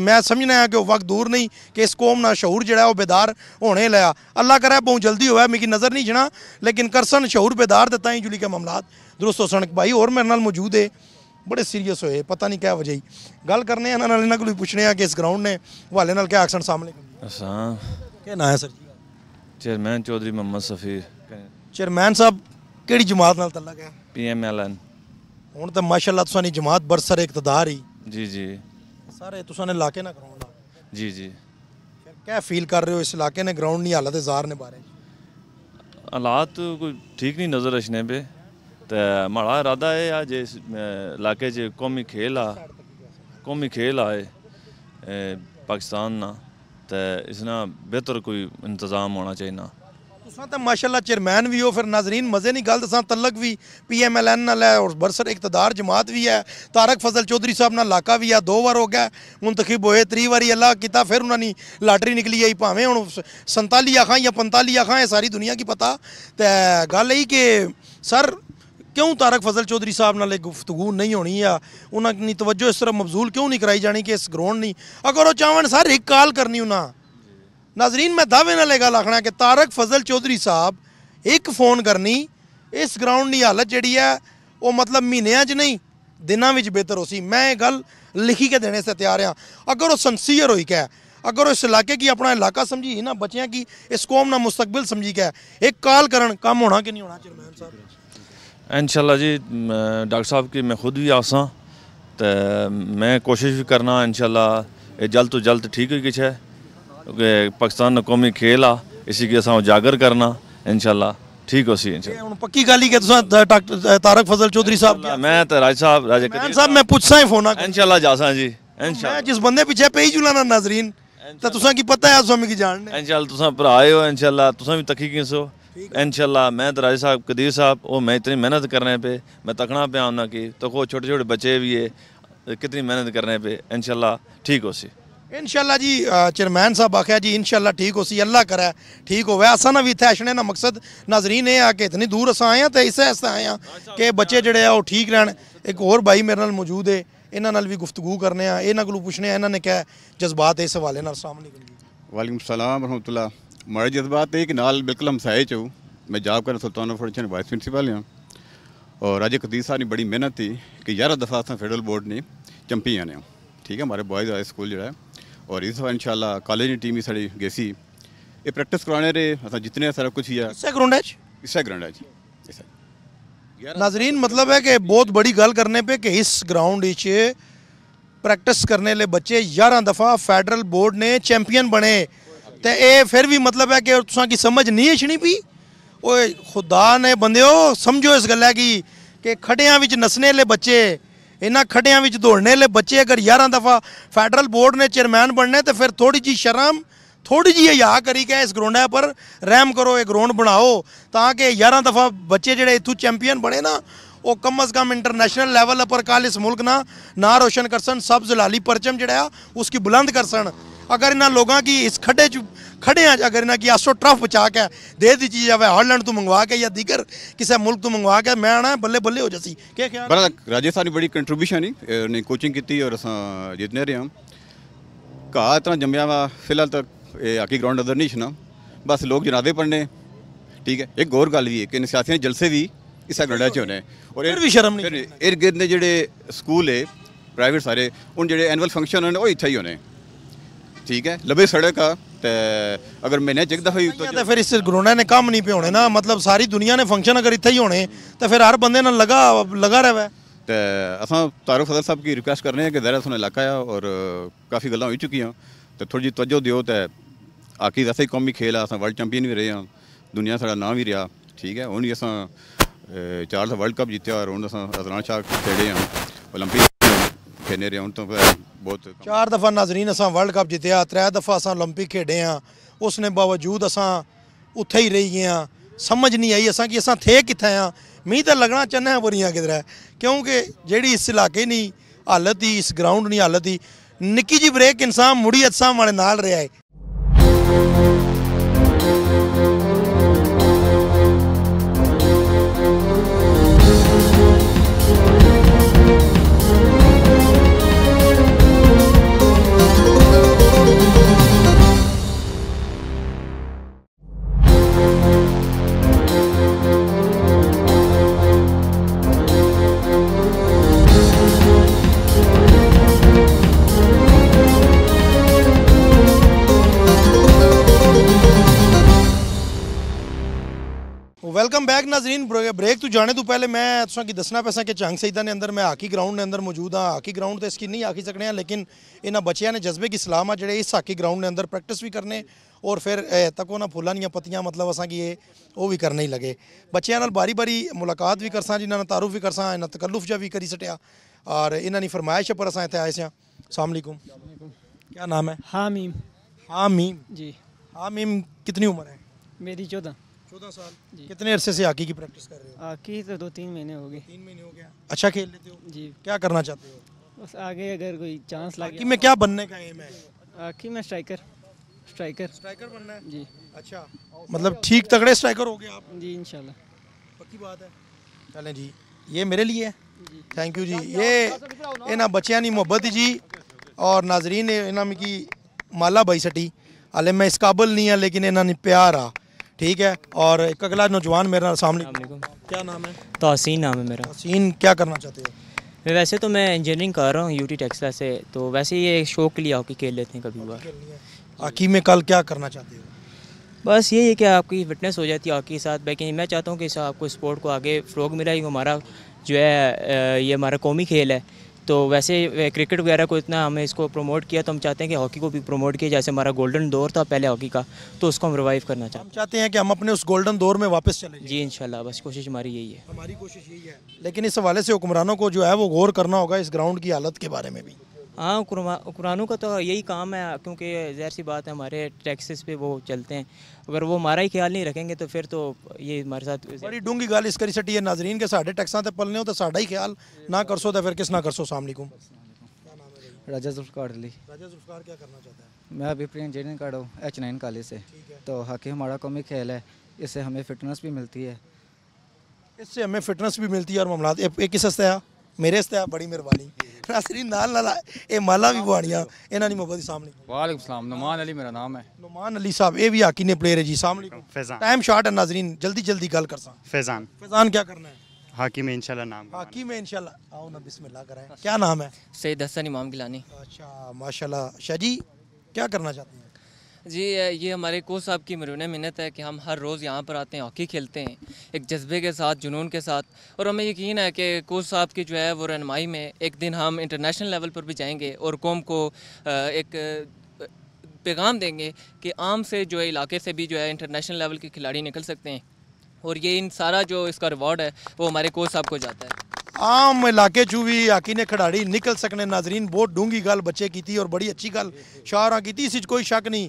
ਮੈਂ ਸਮਝਣਾ ਹੈ ਕਿ ਉਹ ਵਕਤ ਦੂਰ ਨਹੀਂ ਕਿ ਇਸ ਕੌਮ ਨਾਲ ਸ਼ਹੂਰ ਜਿਹੜਾ ਉਹ ਬੇਦਾਰ ਹੋਣੇ ਲਿਆ ਅੱਲਾ ਕਰੇ ਬਹੁਤ ਜਲਦੀ ਹੋਵੇ ਮੇਰੀ ਨਜ਼ਰ ਨਹੀਂ ਜਣਾ ਲੇਕਿਨ ਕਰਸਣ ਸ਼ਹੂਰ ਬੇਦਾਰ ਦਿੱਤਾ ਹੀ ਜੁਲੀ ਕੇ ਮਾਮਲਾਤ ਦਰਸਤੋ ਸਣਕ ਭਾਈ ਹੋਰ ਮੇਰੇ ਨਾਲ ਮੌਜੂਦ ਹੈ بڑے سیریس ہوئے پتہ نہیں کیا وجہ ہی گل کرنے ہیں انہوں نے پوچھنے ہیں کہ اس گراؤنڈ نے حوالے نال کیا ایکسنٹ سامنے کیا نام ہے سر جی چیئرمین چودھری محمد سفیر چیئرمین صاحب کہڑی جماعت نال تعلق ہے پی ایم ایل این ہوں تو ماشاء اللہ تھی جماعت برسر اقتدار ہی جی جی سر یہ تصا نے علاقے نہ کراؤنڈ جی جی کیا فیل کر رہے ہو اس علاقے نے گراؤنڈ نہیں حالت زار نے بارے حالات کوئی ٹھیک نہیں نظر رچنے پہ تو ماڑا ارادہ یہ لاکھے چومی کھیل آل ہا پاکستان نا اس نا بہتر کوئی انتظام ہونا چاہنا ماشاء اللہ چیئرمین بھی ہو ناظرین مزے نہیں گلس تلک بھی پی ایم ایل ایل نا لوسر اقتدار جماعت بھی ہے تارک فضل چودھری صاحب نا علاقہ بھی ہے دو بار ہوگا ہوں تخیب ہوئے تری بار اللہ کی لاٹری نکلی گئی پاؤں ہوں سنتالی آخ یا پنتالی آخر ساری دنیا کی پتا تو گل یہی کہ کیوں تارک فضل چودھری صاحب نال گفتگو نہیں ہونی انہاں توجہ اس طرح مبزول کیوں نہیں کرائی جانی کہ اس گراؤنڈ نہیں اگر وہ ایک کال کرنی انہوں ناظرین میں دعوے نہ لے گا لکھنا کہ تارک فضل چودھری صاحب ایک فون کرنی اس گراؤنڈ کی حالت جڑی ہے وہ مطلب مہینہ چ نہیں دنوں وچ بہتر ہو سی میں یہ گل لکھی کے دینے سے تیار ہاں اگر وہ سنسیئر ہوئی کہہ اگر وہ اس علاقے کی اپنا علاقہ سمجھی نہ بچیاں کی اس قوم نہ مستقبل سمجھی کہ ایک کال کرن کام ہونا کہ نہیں ہونا صاحب انشاءاللہ جی ڈاکٹر صاحب کی میں خود بھی آسان ہاں، میں کوشش بھی کرنا انشاءاللہ جلد تو جلد ٹھیک ہوئی کچھ ہے پاکستان نے قومی کھیل آ اسی کے اجاگر کرنا انشاءاللہ انشاءاللہ انشاءاللہ انشاءاللہ ٹھیک ہو سی پکی گالی کہ تساں فضل صاحب صاحب صاحب میں جی، میں راج راج کریم جی جس بندے پیچھے ان تساں کی پتہ ہے اساں کی انشاءاللہ انشاءاللہ تساں تساں پر آئے ہو ان شاء اللہ انشاءاللہ میں تو صاحب قدیر صاحب وہ میں اتنی محنت کرنے پہ میں تکنا پہ آنا کی تو وہ چھوٹے چھوٹے بچے بھی ہے کتنی محنت کرنے پہ انشاءاللہ ٹھیک ہو سی انشاءاللہ جی چیئرمین صاحب آخیا جی انشاءاللہ ٹھیک ہو سی اللہ کرے ٹھیک ہوئے ایسا نہ بھی اچھنے نہ مقصد ناظرین یہ آ کہ اتنی دور اصل آئے ہیں تو اسے آئے ہیں کہ بچے جڑے وہ ٹھیک رہن ایک اور بھائی میرے نال موجود ہے یہاں نال بھی گفتگو کرنے ہیں یہاں کو پوچھنے یہاں نے کیا جذبات اس حوالے سامنے وعلیکم السلام و اللہ مارے جذبات میں جاب کرائس پرنسپل محنت تھی کہ یارہ دفعہ فیڈرل بورڈ نے چمپی چمپیئن ٹھیک ہے ہمارے بوائز ہائی اسکول جڑا ہے ہے ہے ہے اور اس دفعہ انشاءاللہ کالج ٹیم ہی ہی ساری گیسی یہ پریکٹس کرانے رہے جتنے سارا کچھ گراؤنڈ گراؤنڈ جی ناظرین مطلب ہے کہ بہت بڑی گل کرنے پہ کہ اس گراؤنڈ پریکٹس کرنے لے بچے یارہ دفعہ فیڈرل بورڈ نے چیمپئن بنے ਤੇ ਇਹ ਫਿਰ ਵੀ ਮਤਲਬ ਹੈ ਕਿ ਤੁਸਾਂ ਕੀ ਸਮਝ ਨਹੀਂ ਛਣੀ ਪਈ ਓਏ ਖੁਦਾ ਨੇ ਬੰਦਿਓ ਸਮਝੋ ਇਸ ਗੱਲ ਹੈ ਕਿ ਕਿ ਖੜਿਆਂ ਵਿੱਚ ਨਸਨੇ ਵਾਲੇ ਬੱਚੇ ਇਹਨਾਂ ਖੜਿਆਂ ਵਿੱਚ ਦੌੜਨੇ ਵਾਲੇ ਬੱਚੇ ਅਗਰ 11 ਦਫਾ ਫੈਡਰਲ ਬੋਰਡ ਨੇ ਚੇਅਰਮੈਨ ਬਣਨੇ ਤੇ ਫਿਰ ਥੋੜੀ ਜੀ ਸ਼ਰਮ ਥੋੜੀ ਜੀ ਹਯਾ ਕਰੀ ਕਿ ਇਸ ਗਰਾਊਂਡਾਂ ਪਰ ਰਹਿਮ ਕਰੋ ਇਹ ਗਰਾਉਂਡ ਬਣਾਓ ਤਾਂ ਕਿ 11 ਦਫਾ ਬੱਚੇ ਜਿਹੜੇ ਇਥੋਂ ਚੈਂਪੀਅਨ ਬਣੇ ਨਾ ਉਹ ਕਮ ਅਜ਼ ਕਮ ਇੰਟਰਨੈਸ਼ਨਲ ਲੈਵਲ ਉੱਪਰ ਕੱਲ ਇਸ ਮੁਲਕ ਨਾ ਨਾ ਰੋਸ਼ਨ ਕਰ ਸਨ ਸਬਜ਼ ਲਾਲੀ ਪਰਚਮ ਜਿਹੜਾ ਆ ਉਸकी ਬੁਲੰਦ ਕਰ ਅਗਰ ਇਹਨਾਂ ਲੋਕਾਂ ਕੀ ਇਸ ਖੱਡੇ 'ਚ ਖੜੇ ਆ ਅਗਰ ਇਹਨਾਂ ਕੀ ਟਰਫ ਬਚਾ ਕੇ ਦੇ ਦੀ ਚੀਜ਼ ਆਵੇ ਹਾਲੈਂਡ ਤੋਂ ਮੰਗਵਾ ਕੇ ਜਾਂ ਦੀਗਰ ਕਿਸੇ ਮੁਲਕ ਤੋਂ ਮੰਗਵਾ ਕੇ ਮੈਂ ਆਣਾ ਬੱਲੇ ਬੱਲੇ ਹੋ ਜਾਸੀ ਕੀ ਖਿਆਲ ਬੜਾ ਰਾਜਸਥਾਨ ਬੜੀ ਕੰਟਰੀਬਿਊਸ਼ਨ ਹੈ ਨੇ ਕੋਚਿੰਗ ਕੀਤੀ ਔਰ ਅਸਾਂ ਜਿਤਨੇ ਰਹੇ ਹਾਂ ਕਾ ਇਤਨਾ ਜੰਮਿਆ ਵਾ ਫਿਲਹਾਲ ਤੱਕ ਇਹ ਹਾਕੀ ਗਰਾਊਂਡ ਅਦਰ ਨਹੀਂ ਛਨਾ ਬਸ ਲੋਕ ਜਨਾਦੇ ਪੜਨੇ ਠੀਕ ਹੈ ਇੱਕ ਹੋਰ ਗੱਲ ਵੀ ਹੈ ਕਿ ਸਿਆਸੀਆਂ ਦੇ ਜਲਸੇ ਵੀ ਇਸਾ ਗੜਾ ਚ ਹੋਣੇ ਔਰ ਫਿਰ ਵੀ ਸ਼ਰਮ ਨਹੀਂ ਫਿਰ ਇਰਗਿਰਦ ਦੇ ਜਿਹੜੇ ਸਕੂਲ ਹੈ ਪ੍ਰਾਈਵੇਟ ਸਾਰੇ ਉਹ ਜਿਹੜੇ ਐਨੂਅਲ ਫੰਕਸ਼ਨ ਹੋਣੇ ਉਹ ਇੱਥੇ ਹੀ ਹੋਣੇ ਠੀਕ ਹੈ ਲਵੇ ਸੜਕ ਆ ਤੇ ਅਗਰ ਮੈਨੇ ਚਿਕਦਾ ਦਫਾ ਹੀ ਤਾਂ ਫਿਰ ਇਸ ਗਰੋਣਾ ਨੇ ਕੰਮ ਨਹੀਂ ਪਿਉਣੇ ਨਾ ਮਤਲਬ ਸਾਰੀ ਦੁਨੀਆ ਨੇ ਫੰਕਸ਼ਨ ਅਗਰ ਇੱਥੇ ਹੀ ਹੋਣੇ ਤਾਂ ਫਿਰ ਹਰ ਬੰਦੇ ਨਾਲ ਲਗਾ ਲਗਾ ਰਹਿਵਾ ਤੇ ਅਸਾਂ ਤਾਰੁਕ ਫਜ਼ਲ ਸਾਹਿਬ ਕੀ ਰਿਕੁਐਸਟ ਕਰਨੇ ਆ ਕਿ ਜ਼ਰਾ ਸੁਣ ਇਲਾਕਾ ਆ ਔਰ ਕਾਫੀ ਗੱਲਾਂ ਹੋਈ ਚੁੱਕੀਆਂ ਤੇ ਥੋੜੀ ਜਿਹੀ ਤਵੱਜੋ ਦਿਓ ਤੇ ਆਕੀ ਵੈਸੇ ਹੀ ਕੌਮੀ ਖੇਲ ਆ ਅਸਾਂ ਵਰਲਡ ਚੈਂਪੀਅਨ ਵੀ ਰਹੇ ਆ ਦੁਨੀਆ ਸਾਡਾ ਨਾਮ ਵੀ ਰਿਹਾ ਠੀਕ ਹੈ ਹੁਣ ਵੀ ਅਸਾਂ ਚਾਰ ਵਰਲਡ ਕੱਪ ਜਿੱਤਿਆ ਔਰ ਹੁਣ ਅਸਾਂ ਅਜ਼ਰਾਨ ਸ਼ਾਹ ਖੇਡੇ ਆ 올림픽 खेने ਤੋਂ ਬਹੁਤ ਚਾਰ ਦਫਾ ਨਾਜ਼ਰੀਨ ਅਸਾਂ ਵਰਲਡ ਕੱਪ ਜਿੱਤਿਆ जितिया ਦਫਾ ਅਸਾਂ 올림픽 ਖੇਡੇ ਆ ਉਸ ਨੇ ਬਾਵਜੂਦ ਅਸਾਂ ਉੱਥੇ ਹੀ ਰਹੀ ਗਏ ਆ ਸਮਝ ਨਹੀਂ ਆਈ ਅਸਾਂ ਕਿ ਅਸਾਂ ਥੇ ਕਿੱਥੇ ਆ ਮੀਂਹ ਤਾਂ ਲੱਗਣਾ ਚੰਨਾ ਬੁਰੀਆਂ ਕਿਧਰ ਕਿਉਂਕਿ ਜਿਹੜੀ ਇਸ ਇਲਾਕੇ ਨਹੀਂ ਹਾਲਤ ਦੀ ਇਸ ਗਰਾਊਂਡ ਨਹੀਂ ਹਾਲਤ ਦੀ ਨਿੱਕੀ ਜੀ ਬ੍ਰੇਕ ਇਨਸਾਨ ਮੁੜੀ ਅਸਾਂ ਵਾਲੇ ਨਾਲ ਰਿਹਾ ਹੈ بریک نظرین بریک تو جانے کو پہلے میں دسنا پہ سر کہ چنگ سہدین میں ہاکی گراؤنڈ نے موجود ہاں ہاکی گراؤنڈ تو اس کی نہیں آیس لیکن انہیں بچوں نے جذبے کی سلام آ جڑے اس ہاکی گراؤنڈ نے اندر پریکٹس بھی کرنے اور تک وہاں فلانیاں مطلب ابھی بھی کرنے لگے بچیاں باری باری ملاقات بھی کر سا جنہوں نے تعارف بھی کرسا تکلف جہا بھی کری سٹیا اور انہوں نے فرمائش ہے پر اتنے آئے سایکم کیا نام ہے ہاں میم ہاں میم جی ہاں میم کتنی عمر ہے چودہ سال جی۔ کتنے عرصے سے ہاکی کی پریکٹس کر رہے ہو ہاکی تو دو تین مہینے ہو گئے تین مہینے ہو گیا اچھا کھیل لیتے ہو جی کیا کرنا چاہتے ہو بس آگے اگر کوئی چانس لگے ہاکی میں کیا بننے کا ایم ہے ہاکی میں اسٹرائکر اسٹرائکر اسٹرائکر بننا ہے جی اچھا مطلب ٹھیک تگڑے اسٹرائکر ہو گئے آپ جی انشاءاللہ پکی بات ہے چلیں جی یہ میرے لیے ہے تھینک جی۔ یو جی یہ انہاں بچیاں نی محبت جی اور ناظرین انہاں کی مالا بھائی سٹی حالے میں اس قابل نہیں ہے ہاں، لیکن انہاں نے پیار آ ہاں۔ ٹھیک ہے اور ایک اگلا نوجوان میرا میرا کیا کیا نام نام ہے ہے کرنا چاہتے ویسے تو میں انجینئرنگ کر رہا ہوں یو ٹی ٹیکسلا سے تو ویسے یہ شوق کے لیے ہاکی کھیل لیتے ہیں کبھی بار ہاکی میں کل کیا کرنا چاہتے ہو بس یہی ہے کہ آپ کی فٹنس ہو جاتی ہے ہاکی کے ساتھ بیکن میں چاہتا ہوں کہ آپ کو اسپورٹ کو آگے فروغ ملا ہمارا جو ہے یہ ہمارا قومی کھیل ہے تو ویسے کرکٹ وغیرہ کو اتنا ہمیں اس کو پروموٹ کیا تو ہم چاہتے ہیں کہ ہاکی کو بھی پروموٹ کیا جیسے ہمارا گولڈن دور تھا پہلے ہاکی کا تو اس کو ہم ریوائیو کرنا چاہتے ہیں ہم چاہتے ہیں کہ ہم اپنے اس گولڈن دور میں واپس چلیں جی انشاءاللہ بس کوشش ہماری یہی ہے ہماری کوشش یہی ہے لیکن اس حوالے سے حکمرانوں کو جو ہے وہ غور کرنا ہوگا اس گراؤنڈ کی حالت کے بارے میں بھی ہاں قرآنوں کا تو یہی کام ہے کیونکہ ظاہر سی بات ہے ہمارے ٹیکسز پہ وہ چلتے ہیں اگر وہ ہمارا ہی خیال نہیں رکھیں گے تو پھر تو یہ ہمارے ساتھ بڑی ڈونگی گال اس کری سٹی ہے ناظرین کے ساڑھے ٹیکساں تے پلنے ہو تو ساڑھا ہی خیال نہ کر سو تے پھر کس نہ کر سو السلام علیکم راجہ ذوالفقار علی راجا ذوالفقار کیا کرنا چاہتا ہے میں ابھی پری انجینئرنگ کر رہا ہوں ایچ نائن کالج سے تو ہاکی ہمارا قومی کھیل ہے اس سے ہمیں فٹنس بھی ملتی ہے اس سے ہمیں فٹنس بھی ملتی ہے اور معاملات ایک کس ہے میرے استے بڑی مہربانی راسری نال نال اے مالا بھی بوانیاں انہاں دی محبت سامنے وعلیکم السلام نعمان علی میرا نام ہے نعمان علی صاحب اے بھی حقی نے پلیئر ہے جی سامنے فیضان ٹائم شارٹ ہے ناظرین جلدی جلدی گل کرساں فیضان فیضان کیا کرنا ہے حاکی میں انشاءاللہ نام حاکی میں انشاءاللہ آؤ نا بسم اللہ کرائیں کیا نام ہے سید حسن امام گلانی اچھا ماشاءاللہ شاہ جی کیا کرنا چاہتے ہیں جی یہ ہمارے کوچ صاحب کی مرون منت ہے کہ ہم ہر روز یہاں پر آتے ہیں ہاکی کھیلتے ہیں ایک جذبے کے ساتھ جنون کے ساتھ اور ہمیں یقین ہے کہ کوچ صاحب کی جو ہے وہ رہنمائی میں ایک دن ہم انٹرنیشنل لیول پر بھی جائیں گے اور قوم کو ایک پیغام دیں گے کہ عام سے جو ہے علاقے سے بھی جو ہے انٹرنیشنل لیول کے کھلاڑی نکل سکتے ہیں اور یہ ان سارا جو اس کا ریوارڈ ہے وہ ہمارے کوچ صاحب کو جاتا ہے عام علاقے جو بھی یقین نے کھلاڑی نکل سکنے ناظرین بہت ڈونگی گل بچے کی تھی اور بڑی اچھی گل شاہراں کی تھی اس کوئی شک نہیں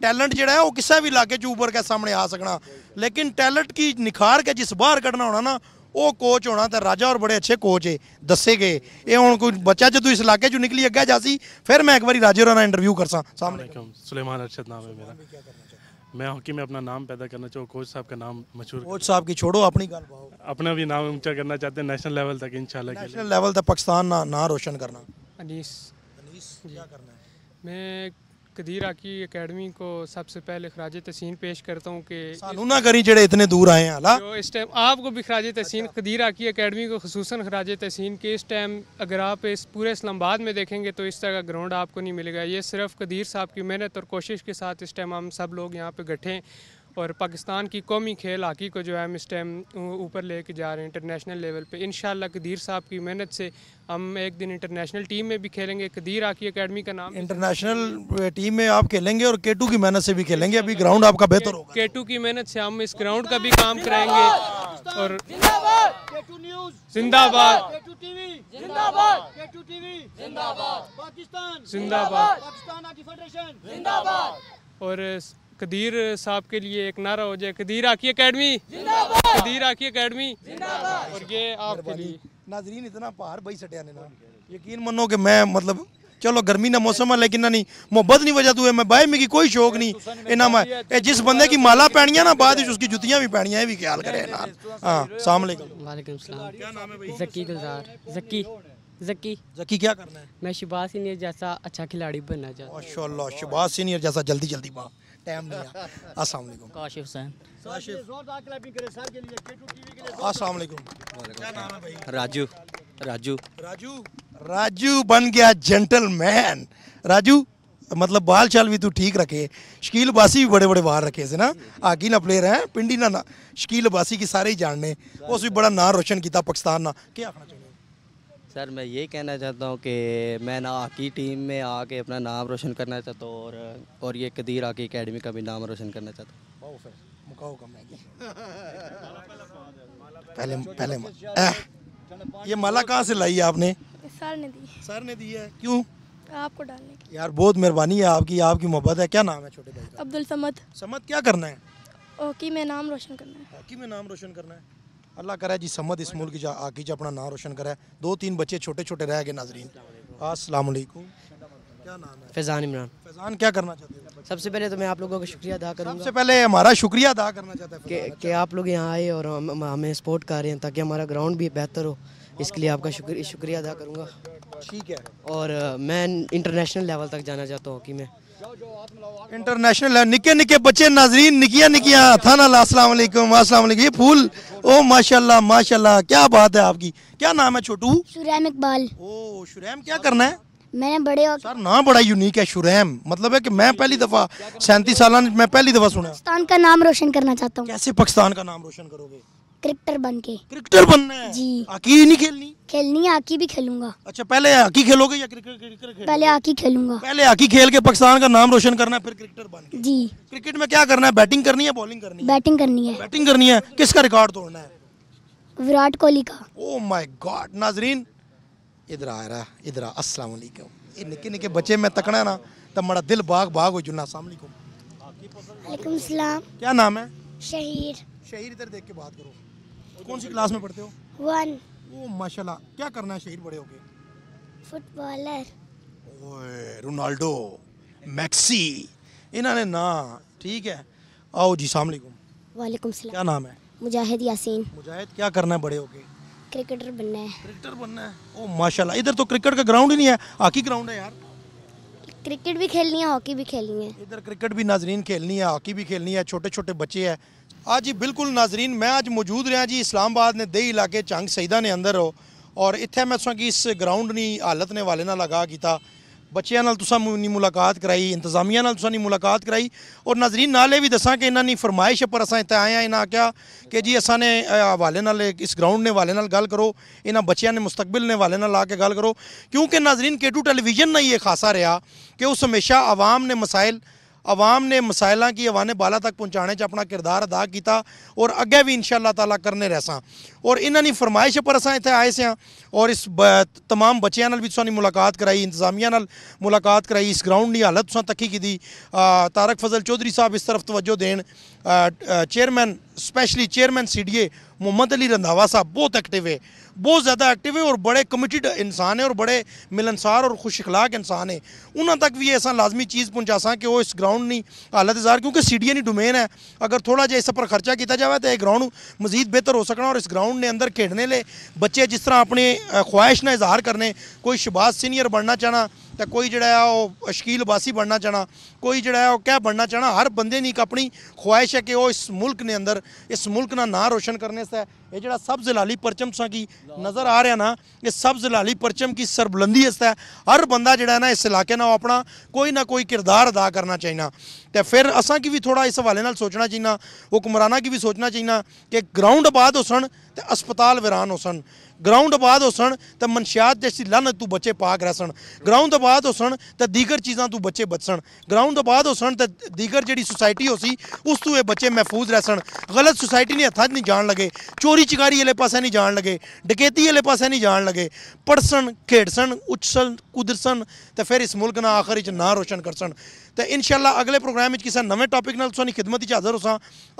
ٹیلنٹ جڑا ہے وہ کسے بھی لاکھے چھو اوپر کے سامنے آ سکنا لیکن ٹیلنٹ کی نکھار کے جس باہر کٹنا ہونا نا وہ کوچ ہونا تھا راجہ اور بڑے اچھے کوچ ہے دسے گئے یہ ہون کوئی بچہ جتو اس لاکھے جو نکلی اگیا جاسی پھر میں ایک باری راجہ رہنا انٹرویو کر سا سامنے سلیمان ارشد نام ہے میرا میں حکی میں اپنا نام پیدا کرنا چاہو کوچ صاحب کا نام مشہور کوچ صاحب کی چھوڑو اپنی گال باؤ اپنا بھی نام امچہ کرنا چاہتے ہیں نیشنل لیول تک انشاءاللہ کے لئے نیشنل لیول تک پاکستان نہ روشن کرنا انیس انیس کیا کرنا ہے میں قدیر آکی اکیڈمی کو سب سے پہلے خراج تحسین پیش کرتا ہوں کہ سالونہ کری جڑے اتنے دور آئے ہیں اللہ اس ٹائم آپ کو بھی خراج تحسین اچھا۔ قدیر آکی اکیڈمی کو خصوصاً خراج تحسین کہ اس ٹائم اگر آپ اس پورے اسلام آباد میں دیکھیں گے تو اس طرح کا گراؤنڈ آپ کو نہیں ملے گا یہ صرف قدیر صاحب کی محنت اور کوشش کے ساتھ اس ٹائم ہم سب لوگ یہاں پہ گٹھیں اور پاکستان کی قومی کھیل ہاکی کو جو ہے ہم اس ٹائم اوپر لے کے جا رہے ہیں انٹرنیشنل لیول پہ انشاءاللہ قدیر صاحب کی محنت سے ہم ایک دن انٹرنیشنل ٹیم میں بھی کھیلیں گے قدیر ہاکی اکیڈمی کا نام انٹرنیشنل ٹیم میں آپ کھیلیں گے اور کیٹو کی محنت سے بھی کھیلیں گے ابھی گراؤنڈ آپ کا بہتر ہوگا کیٹو کی محنت سے ہم اس گراؤنڈ کا بھی کام کریں گے اور زندہ بادشاہ اور قدیر صاحب کے لیے ایک نعرہ ہو جائے قدیر آکی اکیڈمی قدیر آکی اکیڈمی اور یہ آپ کے لیے ناظرین اتنا پہر بھائی سٹے آنے نا یقین منو کہ میں مطلب چلو گرمی نہ موسم ہے لیکن نہ نہیں محبت نہیں وجہ تو ہے میں بھائی میں کی کوئی شوق نہیں جس بندے کی مالا پہنی نا بعد اس کی جتیاں بھی پہنی ہیں بھی خیال کرے ہاں سلام علیکم علیکم السلام زکی گلزار زکی زکی زکی کیا کرنا ہے میں شباز سینئر جیسا اچھا کھلاڑی بننا چاہتا ہوں ماشاءاللہ شباز سینئر جیسا جلدی جلدی باہ ٹائم نہیں ہے السلام السلام علیکم علیکم کاشف حسین راجو راجو راجو راجو بن گیا جینٹل مین راجو مطلب بال چال بھی تو ٹھیک رکھے شکیل عباسی بھی بڑے بڑے بار رکھے سے نا آگی نہ پلیئر ہیں پنڈی نہ شکیل عباسی کی سارے ہی جاننے اس بھی بڑا نام روشن کیا پاکستان سر میں یہ کہنا چاہتا ہوں کہ میں نہ آکی ٹیم میں آ کے اپنا نام روشن کرنا چاہتا ہوں اور یہ قدیر ہاکی اکیڈمی کا بھی نام روشن کرنا چاہتا ہوں پہلے پہلے یہ مالا کہاں سے لائی ہے آپ نے یار بہت مہربانی ہے آپ کی آپ کی محبت ہے کیا نام ہے چھوٹے بھائی عبد السمد کیا کرنا ہے ہاکی میں نام روشن کرنا ہے میں نام روشن کرنا ہے اللہ کرے جی سمت اس ملک جا اپنا نام روشن کرے دو تین بچے گئے ناظرین السلام علیکم کیا نام ہے فیضان عمران فیضان کیا کرنا چاہتے ہیں سب سے پہلے تو میں آپ لوگوں کا شکریہ ادا کروں سب سے پہلے ہمارا شکریہ کرنا کہ آپ لوگ یہاں آئے اور ہمیں سپورٹ کر رہے ہیں تاکہ ہمارا گراؤنڈ بھی بہتر ہو اس کے لیے آپ کا شکریہ ادا کروں گا ٹھیک ہے اور میں انٹرنیشنل لیول تک جانا چاہتا ہوں ہاکی میں انٹرنیشنل ہے نکے نکے بچے ناظرین نکیاں السلام علیکم السلام علیکم یہ پھول او ماشاءاللہ ماشاءاللہ کیا بات ہے آپ کی کیا نام ہے چھوٹو شریم اقبال او شریم کیا کرنا ہے میں نے بڑے اور نام بڑا یونیک ہے شریم مطلب ہے کہ میں پہلی دفعہ سینتی سالہ میں پہلی دفعہ سنا کا نام روشن کرنا چاہتا ہوں کیسے پاکستان کا نام روشن کرو گے کرکٹر بن کے کرکٹر بننا ہے جی ہاکی نہیں کھیلنی کھیلنی ہے ہاکی بھی کھیلوں گا اچھا پہلے ہاکی کھیلو گے یا کرکٹ پہلے ہاکی کھیلوں گا پہلے ہاکی کھیل کے پاکستان کا نام روشن کرنا ہے پھر کرکٹر بن کے جی کرکٹ میں کیا کرنا ہے بیٹنگ کرنی ہے بولنگ کرنی ہے بیٹنگ کرنی ہے بیٹنگ کرنی ہے کس کا ریکارڈ توڑنا ہے وراٹ کوہلی کا او مائی گاڈ ناظرین ادھر آ رہا ہے ادھر السلام علیکم یہ نکے نکے بچے میں تکنا نا تو مڑا دل باغ باغ ہو جنا السلام علیکم وعلیکم السلام کیا نام ہے شہیر شہیر ادھر دیکھ کے بات کرو کون سی کلاس میں پڑھتے ہو ون او ماشاءاللہ کیا کرنا ہے شہید بڑے ہو کے فٹ بالر رونالڈو میکسی انہوں نے نا ٹھیک ہے آؤ جی السلام علیکم وعلیکم السلام کیا نام ہے مجاہد یاسین مجاہد کیا کرنا ہے بڑے ہو کے کرکٹر بننا ہے کرکٹر بننا ہے او ماشاءاللہ ادھر تو کرکٹ کا گراؤنڈ ہی نہیں ہے ہاکی گراؤنڈ ہے یار کرکٹ بھی کھیلنی ہے ہاکی بھی کھیلنی ہے ادھر کرکٹ بھی ناظرین کھیلنی ہے ہاکی بھی کھیلنی ہے چھوٹے چھوٹے بچے ہیں آج جی بالکل ناظرین میں آج موجود رہا جی اسلام آباد نے دہی علاقے چنگ سیدہ نے اندر ہو اور اتنے میں سو کہ اس گراؤنڈ حالت نے والے نہ لگا کیتا بچیاں تو سر ملاقات کرائی انتظامیہ ملاقات کرائی اور نظرین یہ بھی دساں کہ انہیں فرمائش پر ارت آئے ہیں انہیں آخیا کہ جی اصان نے والے اس گراؤنڈ نے والے گل کرو یہاں بچوں نے مستقبل نوالے نال آ کے گل کرو کیونکہ ناظرین کیٹو ٹیلیویژن ہی یہ خاصا رہا کہ اس ہمیشہ عوام نے مسائل عوام نے مسائلہ کی عوانے بالا تک پہنچانے چ اپنا کردار ادا کیتا اور اگے بھی انشاءاللہ تعالی اللہ تعالیٰ کرنے رہ سا اور فرمائش پر اساں ایتھے آئے سیاں اور اس تمام بچیاں نال بھی سنی ملاقات کرائی انتظامیہ نال ملاقات کرائی اس گراؤنڈ دی حالت سکھی کی تھی تارک فضل چودھری صاحب اس طرف توجہ دین chairman specially chairman C D A Muhammad Ali Randhawa صاحب بہت ایکٹیو ہے بہت زیادہ ایکٹیو ہے اور بڑے کمیٹیڈ انسان ہیں اور بڑے ملنسار اور خوش اخلاق انسان ہیں انہوں تک بھی ایسا لازمی چیز پہنچا سا کہ وہ اس گراؤنڈ نہیں حالت اظہار کیونکہ سی ڈی نہیں ڈومین ہے اگر تھوڑا جہا اس پر خرچہ کیتا جائے تو یہ گراؤنڈ مزید بہتر ہو سکنا اور اس گراؤنڈ نے اندر کھیڑنے لے بچے جس طرح اپنی خواہش نہ اظہار کرنے کوئی شباز سینئر بننا چاہنا ਤੇ ਕੋਈ ਜਿਹੜਾ ਆ ਉਹ ਅਸ਼ਕੀਲ ਵਾਸੀ ਬਣਨਾ ਚਾਹਣਾ ਕੋਈ ਜਿਹੜਾ ਆ ਉਹ ਕਹਿ ਬਣਨਾ ਚਾਹਣਾ ਹਰ ਬੰਦੇ ਦੀ ਇੱਕ ਆਪਣੀ ਖੁਆਇਸ਼ ਹੈ ਕਿ ਉਹ ਇਸ ਮੁਲਕ ਦੇ ਅੰਦਰ ਇਸ ਮੁਲਕ ਦਾ ਨਾਂ ਰੋਸ਼ਨ ਕਰਨੇ ਸਾ ਇਹ ਜਿਹੜਾ ਸਬਜ਼ ਲਾਲੀ ਪਰਚਮ ਸਾਂ ਕੀ ਨਜ਼ਰ ਆ ਰਿਹਾ ਨਾ ਇਹ ਸਬਜ਼ ਲਾਲੀ ਪਰਚਮ ਕੀ ਸਰਬਲੰਦੀ ਹੈ ਹਰ ਬੰਦਾ ਜਿਹੜਾ ਨਾ ਇਸ ਇਲਾਕੇ ਨਾਲ ਆਪਣਾ ਕੋਈ ਨਾ ਕੋਈ ਕਿਰਦਾਰ ਅਦਾ ਕਰਨਾ ਚਾਹੀਦਾ ਤੇ ਫਿਰ ਅਸਾਂ ਕੀ ਵੀ ਥੋੜਾ ਇਸ ਹਵਾਲੇ ਨਾਲ ਸੋਚਣਾ ਚਾਹੀਦਾ ਹੁਕਮਰਾਨਾਂ ਕੀ ਵੀ ਸੋਚਣਾ ਚਾਹੀਦਾ ਕਿ ਗਰਾਊਂਡ ਆਬਾਦ ਹੋਸਣ ਤੇ ਹਸਪਤਾਲ ਵਿਰਾਨ ਹੋ ਸਨ ਗਰਾਊਂਡ ਆਬਾਦ ਹੋ ਤੇ ਮਨਸ਼ਿਆਤ ਦੇ ਸੀ ਲਾਨਤ ਤੂੰ ਬੱਚੇ ਪਾਕ ਰਹਿ ਗਰਾਊਂਡ ਆਬਾਦ ਹੋ ਤੇ ਦੀਗਰ ਚੀਜ਼ਾਂ ਤੂੰ ਬੱਚੇ ਬਚਣ ਗਰਾਊਂਡ ਆਬਾਦ ਹੋ ਤੇ ਦੀਗਰ ਜਿਹੜੀ ਸੁਸਾਇਟੀ ਹੋ ਸੀ ਉਸ ਤੋਂ ਇਹ ਬੱਚੇ ਮਹਿਫੂਜ਼ ਰਹਿ ਗਲਤ ਸੁਸਾਇਟੀ ਨੇ ਹੱਥਾਂ ਨਹੀਂ ਜਾਣ ਲਗੇ ਚੋਰੀ ਚਿਕਾਰੀ ਵਾਲੇ ਪਾਸੇ ਨਹੀਂ ਜਾਣ ਲਗੇ ਡਕੈਤੀ ਵਾਲੇ ਪਾਸੇ ਨਹੀਂ ਜਾਣ ਲਗੇ ਪੜਸਣ ਖੇਡਸਣ ਉਛਲ ਕੁਦਰਸਣ ਤੇ ਫਿਰ ਇਸ ਮੁਲਕ ਨਾ ਆਖਰ ਵਿੱਚ ਨਾ ਰੋਸ਼ਨ ਕਰਸਣ تو ان شاء اللہ اگلے پروگرام میں کسی نویں ٹاپک ناسانی خدمت چاضر ہو سا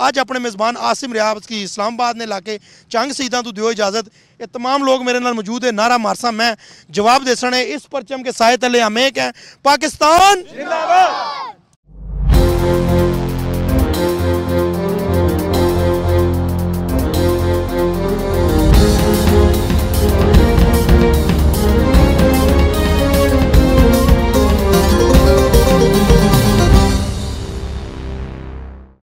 اچھا اپنے میزبان آسم ریاست کی اسلام آباد نے لا کے چنگ شہیدہ تجازت یہ تمام لوگ میرے نال موجود ہے نعرہ مارسا میں جواب دے سنیں اس پرچم کے ساحت المیک ہے پاکستان